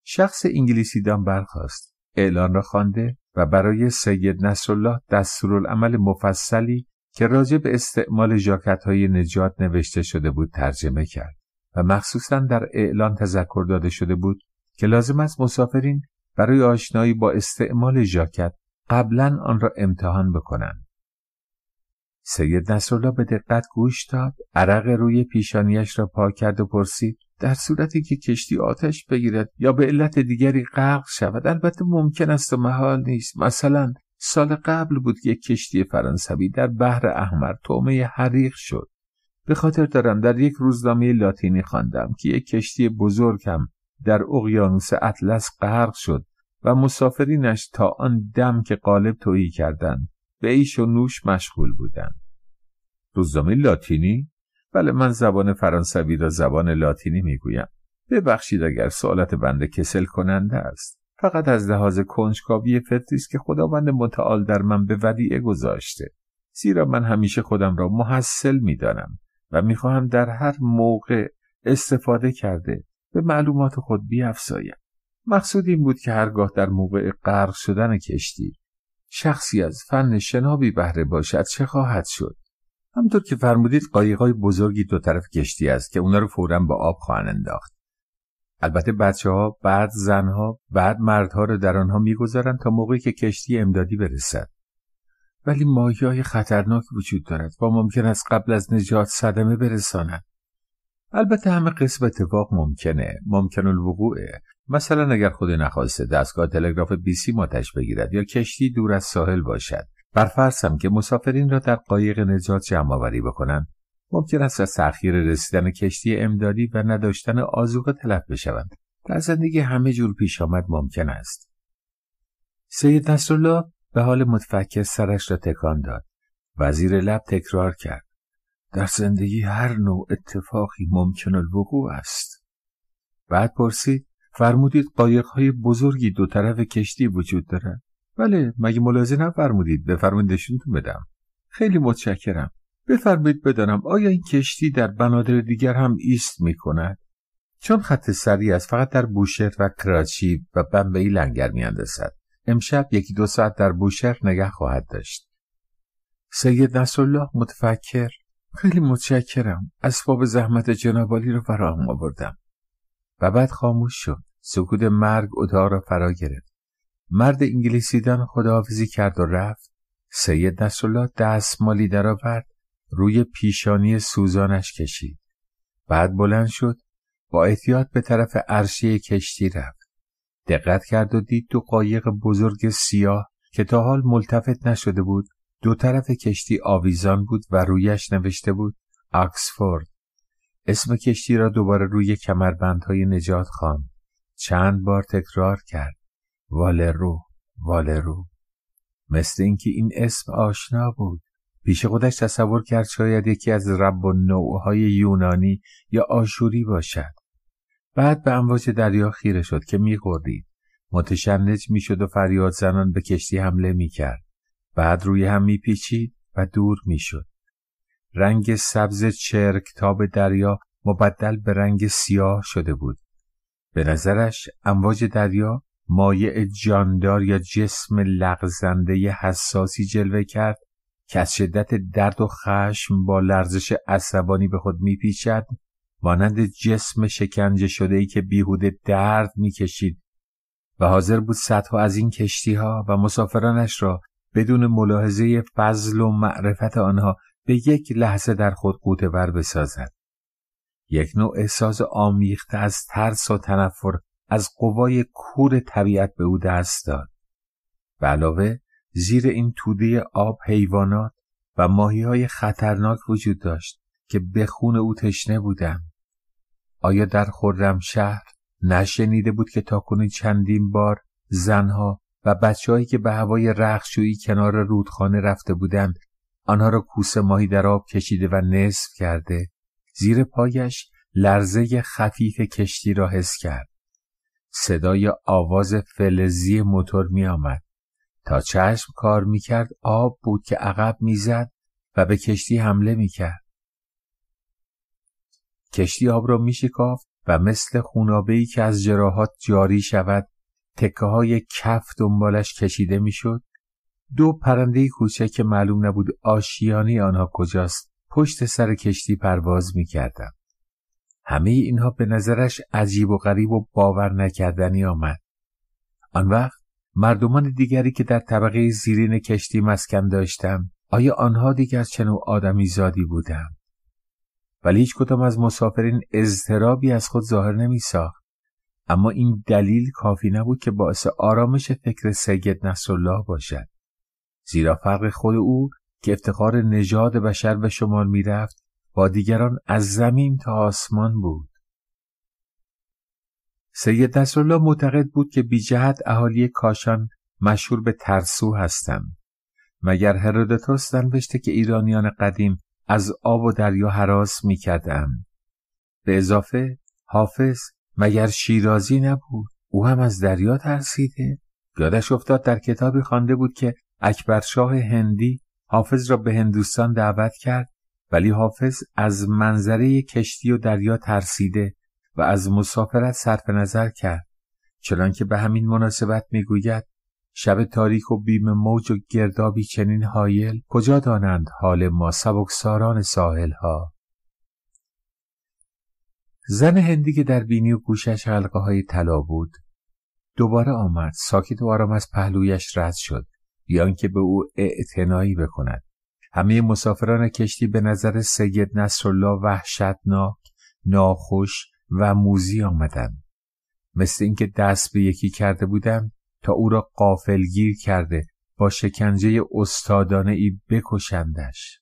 شخص انگلیسی دان برخاست اعلان را خوانده و برای سید نصرالله دستورالعمل مفصلی که راجع به استعمال ژاکت های نجات نوشته شده بود ترجمه کرد و مخصوصا در اعلان تذکر داده شده بود که لازم است مسافرین برای آشنایی با استعمال ژاکت قبلا آن را امتحان بکنند. سید نصرالله به دقت گوش داد عرق روی پیشانیش را پاک کرد و پرسید در صورتی که کشتی آتش بگیرد یا به علت دیگری غرق شود البته ممکن است و محال نیست مثلا سال قبل بود که کشتی فرانسوی در بحر احمر تومه حریق شد به خاطر دارم در یک روزنامه لاتینی خواندم که یک کشتی بزرگم در اقیانوس اطلس غرق شد و مسافرینش تا آن دم که قالب تویی کردند به ایش و نوش مشغول بودند روزنامه لاتینی بله من زبان فرانسوی را زبان لاتینی میگویم ببخشید اگر سوالت بنده کسل کننده است فقط از لحاظ کنجکاوی فطری است که خداوند متعال در من به ودیعه گذاشته زیرا من همیشه خودم را محصل میدانم و میخواهم در هر موقع استفاده کرده به معلومات خود بیافزایم مقصود این بود که هرگاه در موقع غرق شدن کشتی شخصی از فن شنابی بهره باشد چه خواهد شد همطور که فرمودید قایقای بزرگی دو طرف کشتی است که اونا رو فورا با آب خواهند انداخت البته بچه ها بعد زنها بعد مردها رو در آنها میگذارند تا موقعی که کشتی امدادی برسد ولی های خطرناک وجود دارد و ممکن است قبل از نجات صدمه برساند البته همه قسم اتفاق ممکنه ممکن الوقوعه مثلا اگر خود نخواسته دستگاه تلگراف بیسی ماتش بگیرد یا کشتی دور از ساحل باشد برفرسم که مسافرین را در قایق نجات جمع آوری بکنند ممکن است از تأخیر رسیدن کشتی امدادی و نداشتن آذوقه تلف بشوند در زندگی همه جور پیش آمد ممکن است سید نصرالله به حال متفکر سرش را تکان داد وزیر لب تکرار کرد در زندگی هر نوع اتفاقی ممکن الوقوع است بعد پرسید فرمودید قایقهای بزرگی دو طرف کشتی وجود دارد بله مگه ملاحظه نفرمودید بفرمایید نشونتون بدم خیلی متشکرم بفرمایید بدانم آیا این کشتی در بنادر دیگر هم ایست می کند؟ چون خط سری است فقط در بوشهر و کراچی و بمبئی لنگر میاندازد امشب یکی دو ساعت در بوشهر نگه خواهد داشت سید نصرالله متفکر خیلی متشکرم اسباب زحمت جنابالی رو فراهم آوردم و بعد خاموش شد سکوت مرگ اتاق را فرا گرفت مرد انگلیسی دان خداحافظی کرد و رفت سید نصرالله دستمالی درآورد روی پیشانی سوزانش کشید بعد بلند شد با احتیاط به طرف عرشه کشتی رفت دقت کرد و دید دو قایق بزرگ سیاه که تا حال ملتفت نشده بود دو طرف کشتی آویزان بود و رویش نوشته بود آکسفورد اسم کشتی را دوباره روی کمربندهای نجات خواند چند بار تکرار کرد والرو والرو مثل اینکه این اسم آشنا بود پیش خودش تصور کرد شاید یکی از رب و نوعهای یونانی یا آشوری باشد بعد به امواج دریا خیره شد که میخوردید متشنج میشد و فریاد زنان به کشتی حمله میکرد بعد روی هم میپیچید و دور میشد رنگ سبز چرک تا به دریا مبدل به رنگ سیاه شده بود به نظرش امواج دریا مایع جاندار یا جسم لغزنده حساسی جلوه کرد که از شدت درد و خشم با لرزش عصبانی به خود میپیچد مانند جسم شکنجه شده ای که بیهوده درد میکشید و حاضر بود صدها از این کشتی ها و مسافرانش را بدون ملاحظه فضل و معرفت آنها به یک لحظه در خود قوته ور بسازد. یک نوع احساس آمیخته از ترس و تنفر از قوای کور طبیعت به او دست داد. به علاوه زیر این توده آب حیوانات و ماهی های خطرناک وجود داشت که به خون او تشنه بودم آیا در خورم شهر نشنیده بود که تاکنون چندین بار زنها و بچههایی که به هوای رخشویی کنار رودخانه رفته بودند آنها را کوس ماهی در آب کشیده و نصف کرده زیر پایش لرزه خفیف کشتی را حس کرد صدای آواز فلزی موتور می آمد. تا چشم کار می کرد آب بود که عقب می زد و به کشتی حمله می کرد. کشتی آب را میشکافت و مثل خونابه که از جراحات جاری شود تکه های کف دنبالش کشیده میشد دو پرنده کوچک که معلوم نبود آشیانی آنها کجاست پشت سر کشتی پرواز میکردند همه اینها به نظرش عجیب و غریب و باور نکردنی آمد آن وقت مردمان دیگری که در طبقه زیرین کشتی مسکن داشتم آیا آنها دیگر چنو آدمی زادی بودم؟ ولی هیچ کدام از مسافرین اضطرابی از خود ظاهر نمی ساخت. اما این دلیل کافی نبود که باعث آرامش فکر سید نصرالله باشد. زیرا فرق خود او که افتخار نژاد بشر به شمار میرفت با دیگران از زمین تا آسمان بود. سید نصرالله معتقد بود که بی جهت اهالی کاشان مشهور به ترسو هستند. مگر هرودوتوس ننوشته که ایرانیان قدیم از آب و دریا حراس می به اضافه حافظ مگر شیرازی نبود او هم از دریا ترسیده یادش افتاد در کتابی خوانده بود که اکبرشاه هندی حافظ را به هندوستان دعوت کرد ولی حافظ از منظره کشتی و دریا ترسیده و از مسافرت صرف نظر کرد چنانکه به همین مناسبت میگوید شب تاریک و بیم موج و گردابی چنین حایل کجا دانند حال ما سبکساران ساحل ها زن هندی که در بینی و گوشش حلقه های طلا بود دوباره آمد ساکت و آرام از پهلویش رد شد بیان که به او اعتنایی بکند همه مسافران کشتی به نظر سید نصرالله وحشتناک ناخوش و موزی آمدند مثل اینکه دست به یکی کرده بودم تا او را قافلگیر کرده با شکنجه استادانه ای بکشندش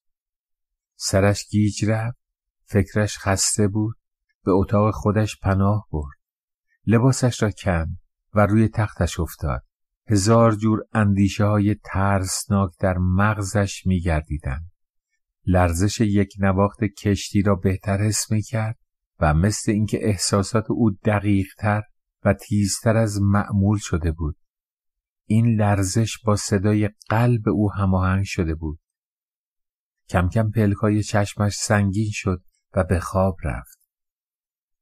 سرش گیج رفت فکرش خسته بود به اتاق خودش پناه برد لباسش را کند و روی تختش افتاد هزار جور اندیشه های ترسناک در مغزش گردیدن لرزش یک نواخت کشتی را بهتر حس کرد و مثل اینکه احساسات او دقیقتر و تیزتر از معمول شده بود این لرزش با صدای قلب او هماهنگ شده بود. کم کم پلکای چشمش سنگین شد و به خواب رفت.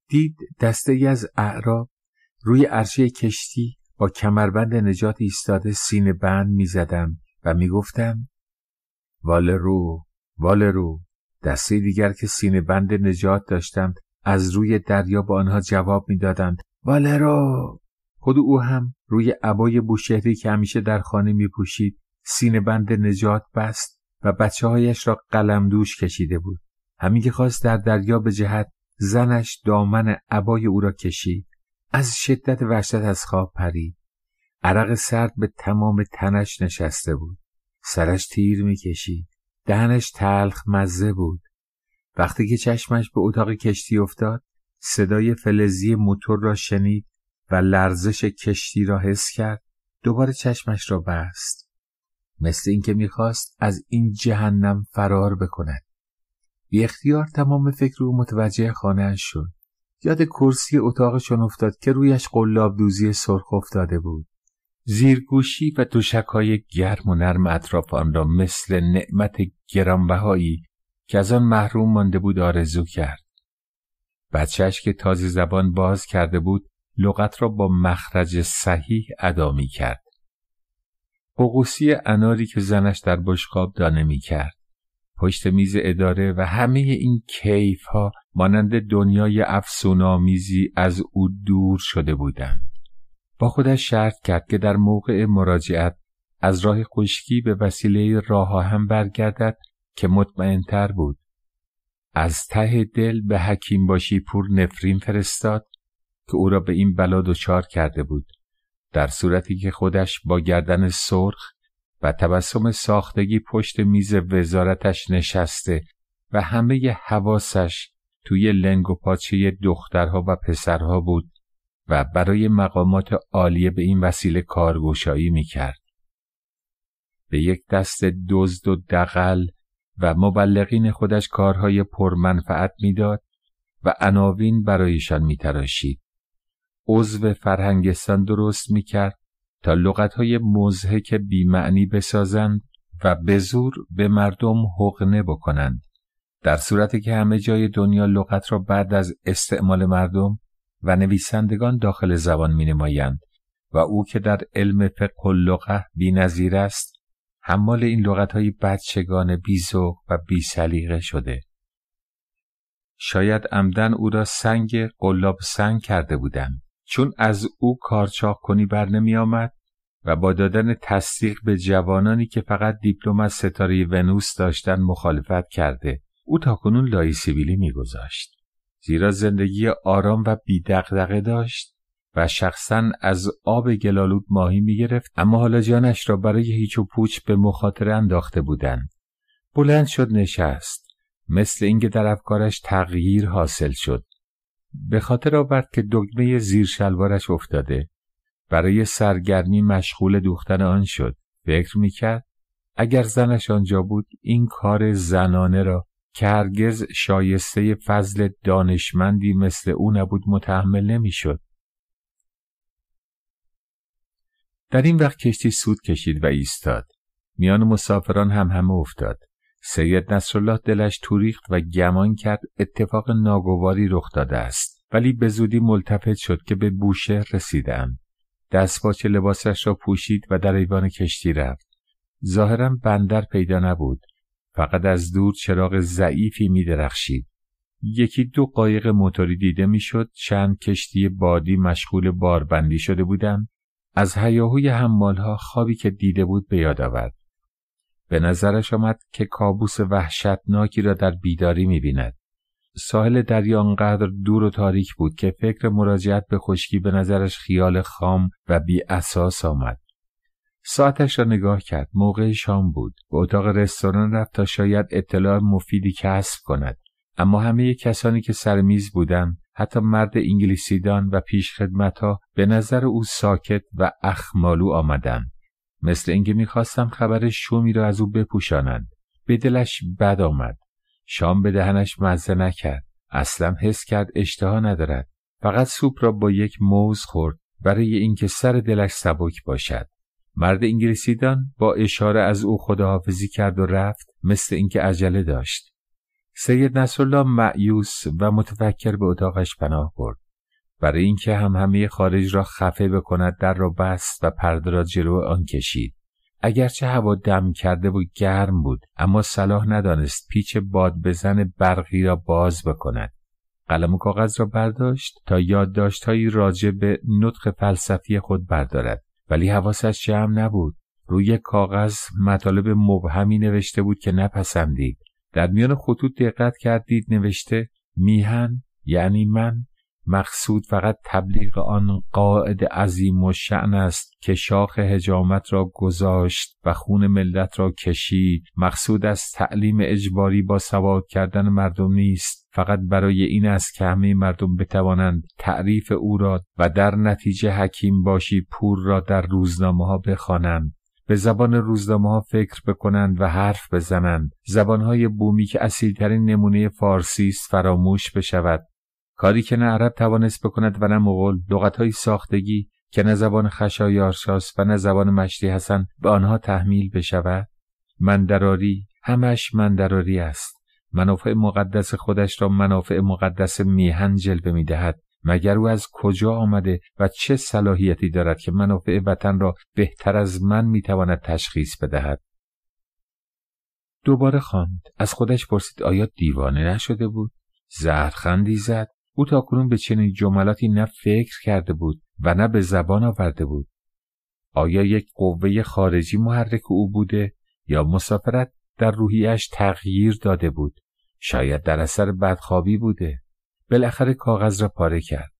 دید دسته از اعراب روی عرشه کشتی با کمربند نجات ایستاده سینه بند می زدم و می رو، والرو والرو دسته دیگر که سینه بند نجات داشتند از روی دریا با آنها جواب می میدادند والرو خود او هم روی عبای بوشهری که همیشه در خانه می پوشید سینه بند نجات بست و بچه هایش را قلم دوش کشیده بود. همین که خواست در دریا به جهت زنش دامن عبای او را کشید. از شدت وحشت از خواب پرید. عرق سرد به تمام تنش نشسته بود. سرش تیر میکشید. دهنش تلخ مزه بود. وقتی که چشمش به اتاق کشتی افتاد صدای فلزی موتور را شنید و لرزش کشتی را حس کرد دوباره چشمش را بست مثل اینکه میخواست از این جهنم فرار بکند بی اختیار تمام فکر او متوجه خانهاش شد یاد کرسی اتاقشون افتاد که رویش قلاب دوزی سرخ افتاده بود زیرگوشی و های گرم و نرم اطراف آن را مثل نعمت گرانبهایی که از آن محروم مانده بود آرزو کرد بچهش که تازه زبان باز کرده بود لغت را با مخرج صحیح ادا می کرد. بقوسی اناری که زنش در بشقاب دانه می کرد. پشت میز اداره و همه این کیف ها مانند دنیای افسونامیزی از او دور شده بودند. با خودش شرط کرد که در موقع مراجعت از راه خشکی به وسیله راه هم برگردد که مطمئنتر بود. از ته دل به حکیم باشی پور نفرین فرستاد که او را به این بلا دچار کرده بود در صورتی که خودش با گردن سرخ و تبسم ساختگی پشت میز وزارتش نشسته و همه ی حواسش توی لنگ و پاچه دخترها و پسرها بود و برای مقامات عالیه به این وسیله کارگوشایی میکرد. به یک دست دزد و دقل و مبلغین خودش کارهای پرمنفعت میداد و عناوین برایشان میتراشید عضو فرهنگستان درست میکرد تا لغتهای بی بیمعنی بسازند و به زور به مردم حقنه بکنند در صورتی که همه جای دنیا لغت را بعد از استعمال مردم و نویسندگان داخل زبان نمایند و او که در علم فقه و لغه نظیر است حمال این لغتهای بچگان بیزوق و سلیقه شده شاید عمدن او را سنگ قلاب سنگ کرده بودند چون از او کارچاق کنی بر نمی آمد و با دادن تصدیق به جوانانی که فقط دیپلم از ستاره ونوس داشتن مخالفت کرده او تاکنون لای سیبیلی میگذاشت زیرا زندگی آرام و بیدقدقه داشت و شخصا از آب گلالود ماهی میگرفت اما حالا جانش را برای هیچ و پوچ به مخاطره انداخته بودند بلند شد نشست مثل اینکه در افکارش تغییر حاصل شد به خاطر آورد که دگمه زیر شلوارش افتاده برای سرگرمی مشغول دوختن آن شد فکر میکرد اگر زنش آنجا بود این کار زنانه را که هرگز شایسته فضل دانشمندی مثل او نبود متحمل نمیشد در این وقت کشتی سود کشید و ایستاد میان مسافران هم همه افتاد سید نصرالله دلش توریخت و گمان کرد اتفاق ناگواری رخ داده است ولی به زودی ملتفت شد که به بوشهر رسیدم دستپاچه لباسش را پوشید و در ایوان کشتی رفت ظاهرا بندر پیدا نبود فقط از دور چراغ ضعیفی می درخشید. یکی دو قایق موتوری دیده شد. چند کشتی بادی مشغول باربندی شده بودند از هیاهوی هممالها خوابی که دیده بود به یاد آورد به نظرش آمد که کابوس وحشتناکی را در بیداری می بیند. ساحل دریا آنقدر دور و تاریک بود که فکر مراجعت به خشکی به نظرش خیال خام و بی اساس آمد. ساعتش را نگاه کرد. موقع شام بود. به اتاق رستوران رفت تا شاید اطلاع مفیدی کسب کند. اما همه کسانی که سر میز بودند حتی مرد انگلیسیدان و پیشخدمتها به نظر او ساکت و اخمالو آمدند. مثل اینکه میخواستم خبر شومی را از او بپوشانند به دلش بد آمد شام به دهنش مزه نکرد اصلا حس کرد اشتها ندارد فقط سوپ را با یک موز خورد برای اینکه سر دلش سبک باشد مرد انگلیسیدان با اشاره از او خداحافظی کرد و رفت مثل اینکه عجله داشت سید نصرالله معیوس و متفکر به اتاقش پناه برد برای اینکه هم همه خارج را خفه بکند در را بست و پرده را جلو آن کشید اگرچه هوا دم کرده و گرم بود اما صلاح ندانست پیچ باد بزن برقی را باز بکند قلم و کاغذ را برداشت تا یادداشتهایی راجع به نطق فلسفی خود بردارد ولی حواسش جمع نبود روی کاغذ مطالب مبهمی نوشته بود که نپسندید در میان خطوط دقت کردید نوشته میهن یعنی من مقصود فقط تبلیغ آن قاعد عظیم و شعن است که شاخ هجامت را گذاشت و خون ملت را کشید مقصود از تعلیم اجباری با سواد کردن مردم نیست فقط برای این است که همه مردم بتوانند تعریف او را و در نتیجه حکیم باشی پور را در روزنامه ها بخوانند به زبان روزنامه ها فکر بکنند و حرف بزنند زبان های بومی که اصیلترین نمونه فارسی است فراموش بشود کاری که نه عرب توانست بکند و نه مغول های ساختگی که نه زبان خشایارشاس و نه زبان مشتی حسن به آنها تحمیل بشود مندراری همش مندراری است منافع مقدس خودش را منافع مقدس میهن جلوه میدهد مگر او از کجا آمده و چه صلاحیتی دارد که منافع وطن را بهتر از من میتواند تشخیص بدهد دوباره خواند از خودش پرسید آیا دیوانه نشده بود زهرخندی زد او تاکنون به چنین جملاتی نه فکر کرده بود و نه به زبان آورده بود. آیا یک قوه خارجی محرک او بوده یا مسافرت در روحیش تغییر داده بود؟ شاید در اثر بدخوابی بوده. بالاخره کاغذ را پاره کرد.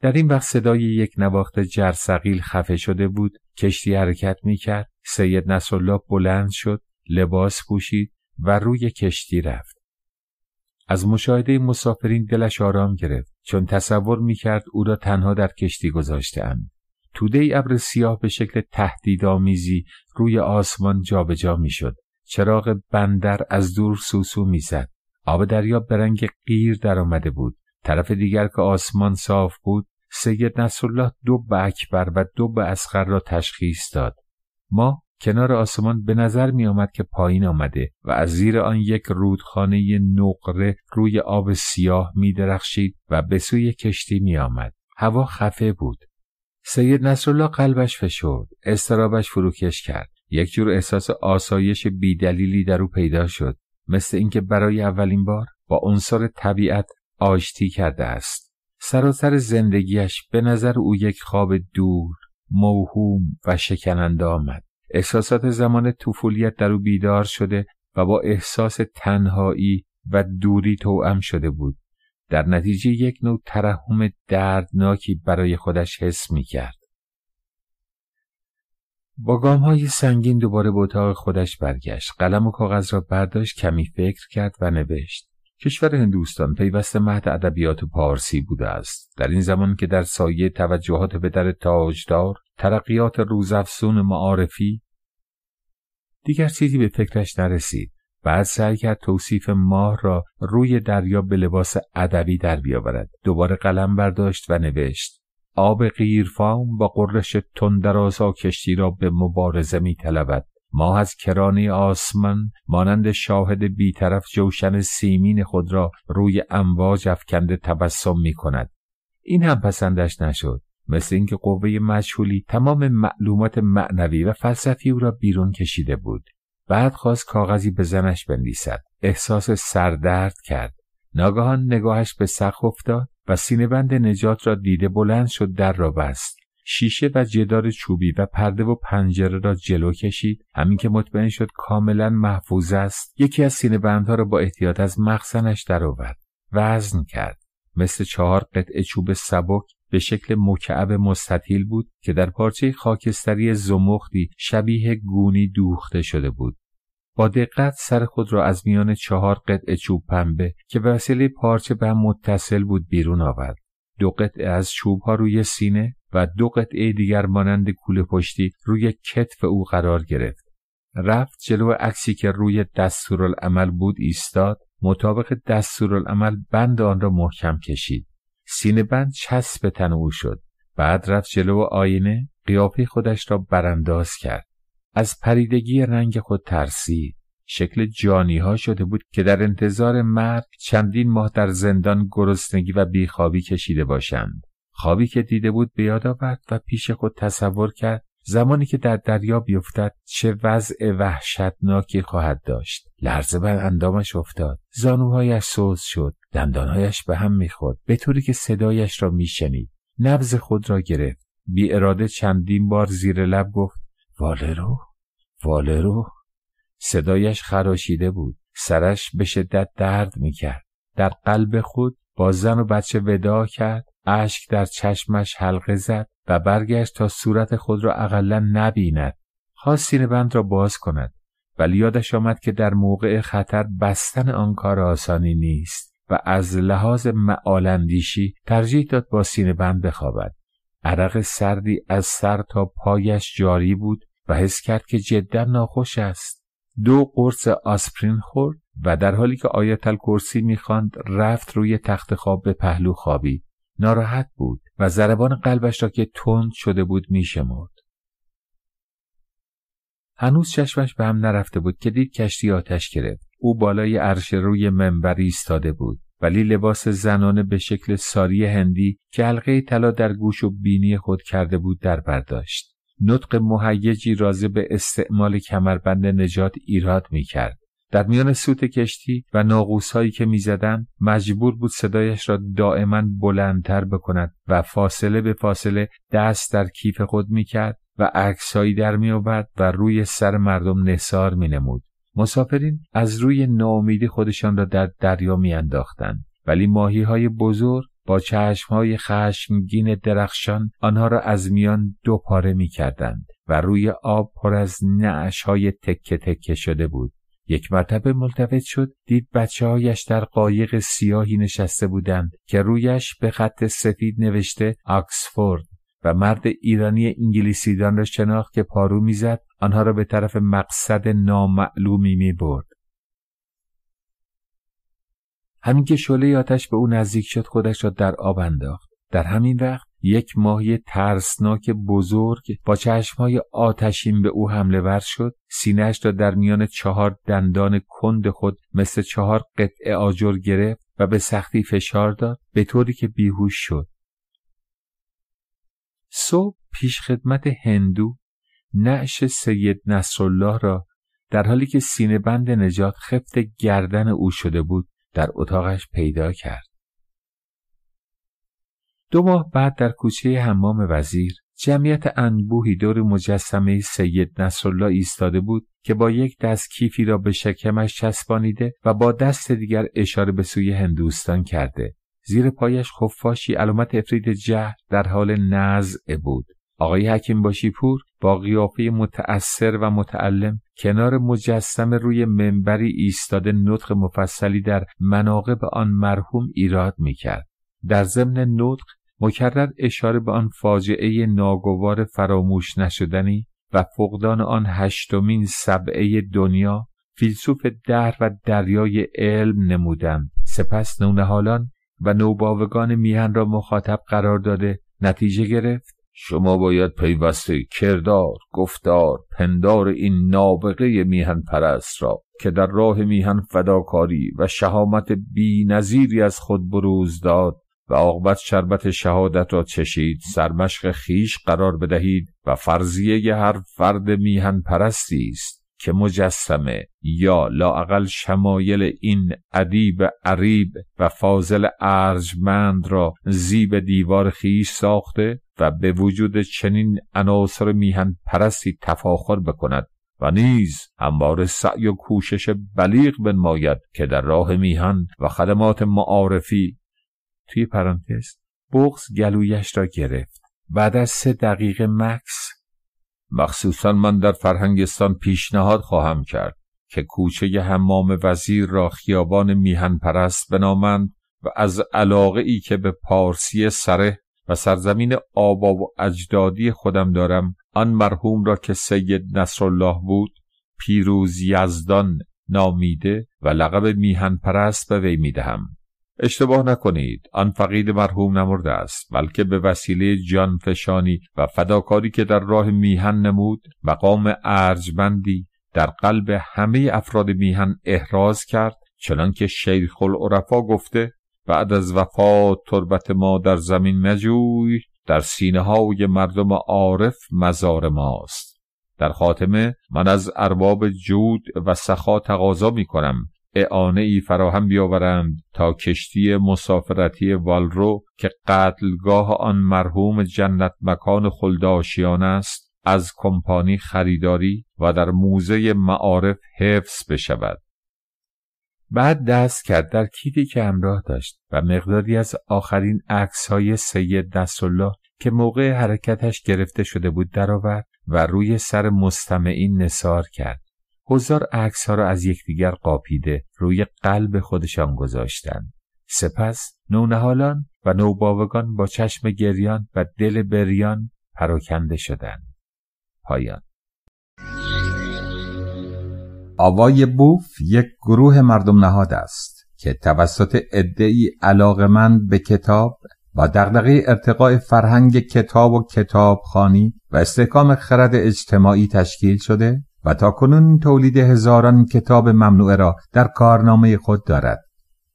در این وقت صدای یک نواخت جرسقیل خفه شده بود کشتی حرکت می کرد سید نسولا بلند شد لباس پوشید و روی کشتی رفت از مشاهده مسافرین دلش آرام گرفت چون تصور میکرد او را تنها در کشتی گذاشتهاند توده ابر سیاه به شکل تهدیدآمیزی روی آسمان جابجا میشد چراغ بندر از دور سوسو میزد آب دریا به رنگ قیر درآمده بود طرف دیگر که آسمان صاف بود سید نصرالله دو به اکبر و دو به اسخر را تشخیص داد ما کنار آسمان به نظر می آمد که پایین آمده و از زیر آن یک رودخانه نقره روی آب سیاه می درخشید و به سوی کشتی می آمد. هوا خفه بود. سید نصرالله قلبش فشرد. استرابش فروکش کرد. یک جور احساس آسایش بیدلیلی در او پیدا شد. مثل اینکه برای اولین بار با عنصر طبیعت آشتی کرده است. سراسر زندگیش به نظر او یک خواب دور، موهوم و شکننده آمد. احساسات زمان طفولیت در او بیدار شده و با احساس تنهایی و دوری توأم شده بود در نتیجه یک نوع ترحم دردناکی برای خودش حس می کرد. با گام های سنگین دوباره به اتاق خودش برگشت قلم و کاغذ را برداشت کمی فکر کرد و نوشت کشور هندوستان پیوسته مهد ادبیات پارسی بوده است در این زمان که در سایه توجهات به در تاجدار ترقیات روزافزون معارفی دیگر چیزی به فکرش نرسید بعد سعی کرد توصیف ماه را روی دریا به لباس ادبی در بیاورد دوباره قلم برداشت و نوشت آب قیرفام با قررش تندرازا کشتی را به مبارزه می طلبد ماه از کرانه آسمان مانند شاهد بیطرف جوشن سیمین خود را روی امواج افکنده تبسم می کند. این هم پسندش نشد. مثل اینکه قوه مشهولی تمام معلومات معنوی و فلسفی او را بیرون کشیده بود. بعد خواست کاغذی به زنش بنویسد. احساس سردرد کرد. ناگهان نگاهش به سخ افتاد و سینه بند نجات را دیده بلند شد در را بست. شیشه و جدار چوبی و پرده و پنجره را جلو کشید همین که مطمئن شد کاملا محفوظ است یکی از سینه بندها را با احتیاط از مخزنش درآورد وزن کرد مثل چهار قطعه چوب سبک به شکل مکعب مستطیل بود که در پارچه خاکستری زمختی شبیه گونی دوخته شده بود با دقت سر خود را از میان چهار قطعه چوب پنبه که به وسیله پارچه به متصل بود بیرون آورد دو قطعه از ها روی سینه و دو قطعه دیگر مانند کوله پشتی روی کتف او قرار گرفت رفت جلو عکسی که روی دستورالعمل بود ایستاد مطابق دستورالعمل بند آن را محکم کشید سینه بند چسب به تن او شد بعد رفت جلو آینه قیافه خودش را برانداز کرد از پریدگی رنگ خود ترسید شکل جانی ها شده بود که در انتظار مرگ چندین ماه در زندان گرسنگی و بیخوابی کشیده باشند. خوابی که دیده بود به یاد آورد و پیش خود تصور کرد زمانی که در دریا بیفتد چه وضع وحشتناکی خواهد داشت لرزه بر اندامش افتاد زانوهایش سوز شد دندانهایش به هم میخورد به طوری که صدایش را میشنید نبز خود را گرفت بی اراده چندین بار زیر لب گفت والرو والرو صدایش خراشیده بود. سرش به شدت درد میکرد در قلب خود با زن و بچه ودا کرد. اشک در چشمش حلقه زد و برگشت تا صورت خود را اقلا نبیند. خواست سینه بند را باز کند. ولی یادش آمد که در موقع خطر بستن آن کار آسانی نیست و از لحاظ معالندیشی ترجیح داد با سینه بند بخوابد. عرق سردی از سر تا پایش جاری بود و حس کرد که جدا ناخوش است. دو قرص آسپرین خورد و در حالی که آیت الکرسی میخواند رفت روی تخت خواب به پهلو خوابی. ناراحت بود و ضربان قلبش را که تند شده بود میشمرد هنوز چشمش به هم نرفته بود که دید کشتی آتش گرفت او بالای عرش روی منبر ایستاده بود ولی لباس زنانه به شکل ساری هندی که حلقه طلا در گوش و بینی خود کرده بود در برداشت نطق مهیجی راضی به استعمال کمربند نجات ایراد می کرد. در میان سوت کشتی و ناقوس هایی که میزدند مجبور بود صدایش را دائما بلندتر بکند و فاصله به فاصله دست در کیف خود میکرد و عکسهایی در میآورد و روی سر مردم می مینمود مسافرین از روی ناامیدی خودشان را در دریا میانداختند ولی ماهی های بزرگ با چشمهای خشمگین درخشان آنها را از میان دو پاره می کردند و روی آب پر از های تکه تکه شده بود. یک مرتبه ملتفت شد دید بچه هایش در قایق سیاهی نشسته بودند که رویش به خط سفید نوشته آکسفورد و مرد ایرانی انگلیسیدان را شناخت که پارو میزد آنها را به طرف مقصد نامعلومی می برد. همین که شعله آتش به او نزدیک شد خودش را در آب انداخت در همین وقت یک ماهی ترسناک بزرگ با چشمهای آتشین به او حمله ور شد سینهش را در میان چهار دندان کند خود مثل چهار قطعه آجر گرفت و به سختی فشار داد به طوری که بیهوش شد صبح پیشخدمت هندو نعش سید نصرالله را در حالی که سینه بند نجات خفت گردن او شده بود در اتاقش پیدا کرد. دو ماه بعد در کوچه حمام وزیر جمعیت انبوهی دور مجسمه سید نصرالله ایستاده بود که با یک دست کیفی را به شکمش چسبانیده و با دست دیگر اشاره به سوی هندوستان کرده. زیر پایش خفاشی علامت افرید جه در حال نزع بود. آقای حکیم باشی با قیافه متأثر و متعلم کنار مجسم روی منبری ایستاده نطق مفصلی در مناقب آن مرحوم ایراد میکرد. در ضمن نطق مکرر اشاره به آن فاجعه ناگوار فراموش نشدنی و فقدان آن هشتمین سبعه دنیا فیلسوف دهر و دریای علم نمودم سپس نونهالان و نوباوگان میهن را مخاطب قرار داده نتیجه گرفت شما باید پیوسته کردار، گفتار، پندار این نابغه میهن پرست را که در راه میهن فداکاری و شهامت نظیری از خود بروز داد و عاقبت شربت شهادت را چشید سرمشق خیش قرار بدهید و فرضیه هر فرد میهن پرستی است که مجسمه یا لاعقل شمایل این ادیب عریب و فاضل ارجمند را زیب دیوار خیش ساخته و به وجود چنین عناصر میهن پرستی تفاخر بکند و نیز همواره سعی و کوشش بلیغ بنماید که در راه میهن و خدمات معارفی توی پرانتز بغز گلویش را گرفت بعد از سه دقیقه مکس مخصوصا من در فرهنگستان پیشنهاد خواهم کرد که کوچه حمام وزیر را خیابان میهن پرست بنامند و از علاقه ای که به پارسی سره و سرزمین آبا و اجدادی خودم دارم آن مرحوم را که سید نصرالله بود پیروز یزدان نامیده و لقب میهن پرست به وی میدهم اشتباه نکنید آن فقید مرحوم نمرده است بلکه به وسیله جانفشانی و فداکاری که در راه میهن نمود مقام ارجمندی در قلب همه افراد میهن احراز کرد چنانکه شیخ العرفا گفته بعد از وفات تربت ما در زمین مجوی در سینه های مردم عارف مزار ماست در خاتمه من از ارباب جود و سخا تقاضا می کنم اعانه ای فراهم بیاورند تا کشتی مسافرتی والرو که قتلگاه آن مرحوم جنت مکان خلداشیان است از کمپانی خریداری و در موزه معارف حفظ بشود بعد دست کرد در کیفی که همراه داشت و مقداری از آخرین عکس های سید نصرالله که موقع حرکتش گرفته شده بود درآورد و روی سر مستمعین نسار کرد. هزار عکس ها را از یکدیگر قاپیده روی قلب خودشان گذاشتند. سپس نونهالان و نوباوگان با چشم گریان و دل بریان پراکنده شدند. پایان آوای بوف یک گروه مردم نهاد است که توسط ادعی من به کتاب و دغدغه ارتقاء فرهنگ کتاب و خانی و استحکام خرد اجتماعی تشکیل شده و تا کنون تولید هزاران کتاب ممنوعه را در کارنامه خود دارد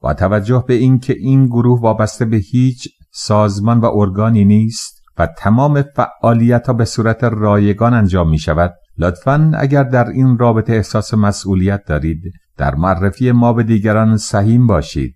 با توجه به اینکه این گروه وابسته به هیچ سازمان و ارگانی نیست و تمام فعالیت ها به صورت رایگان انجام می شود لطفا اگر در این رابطه احساس مسئولیت دارید در معرفی ما به دیگران سهیم باشید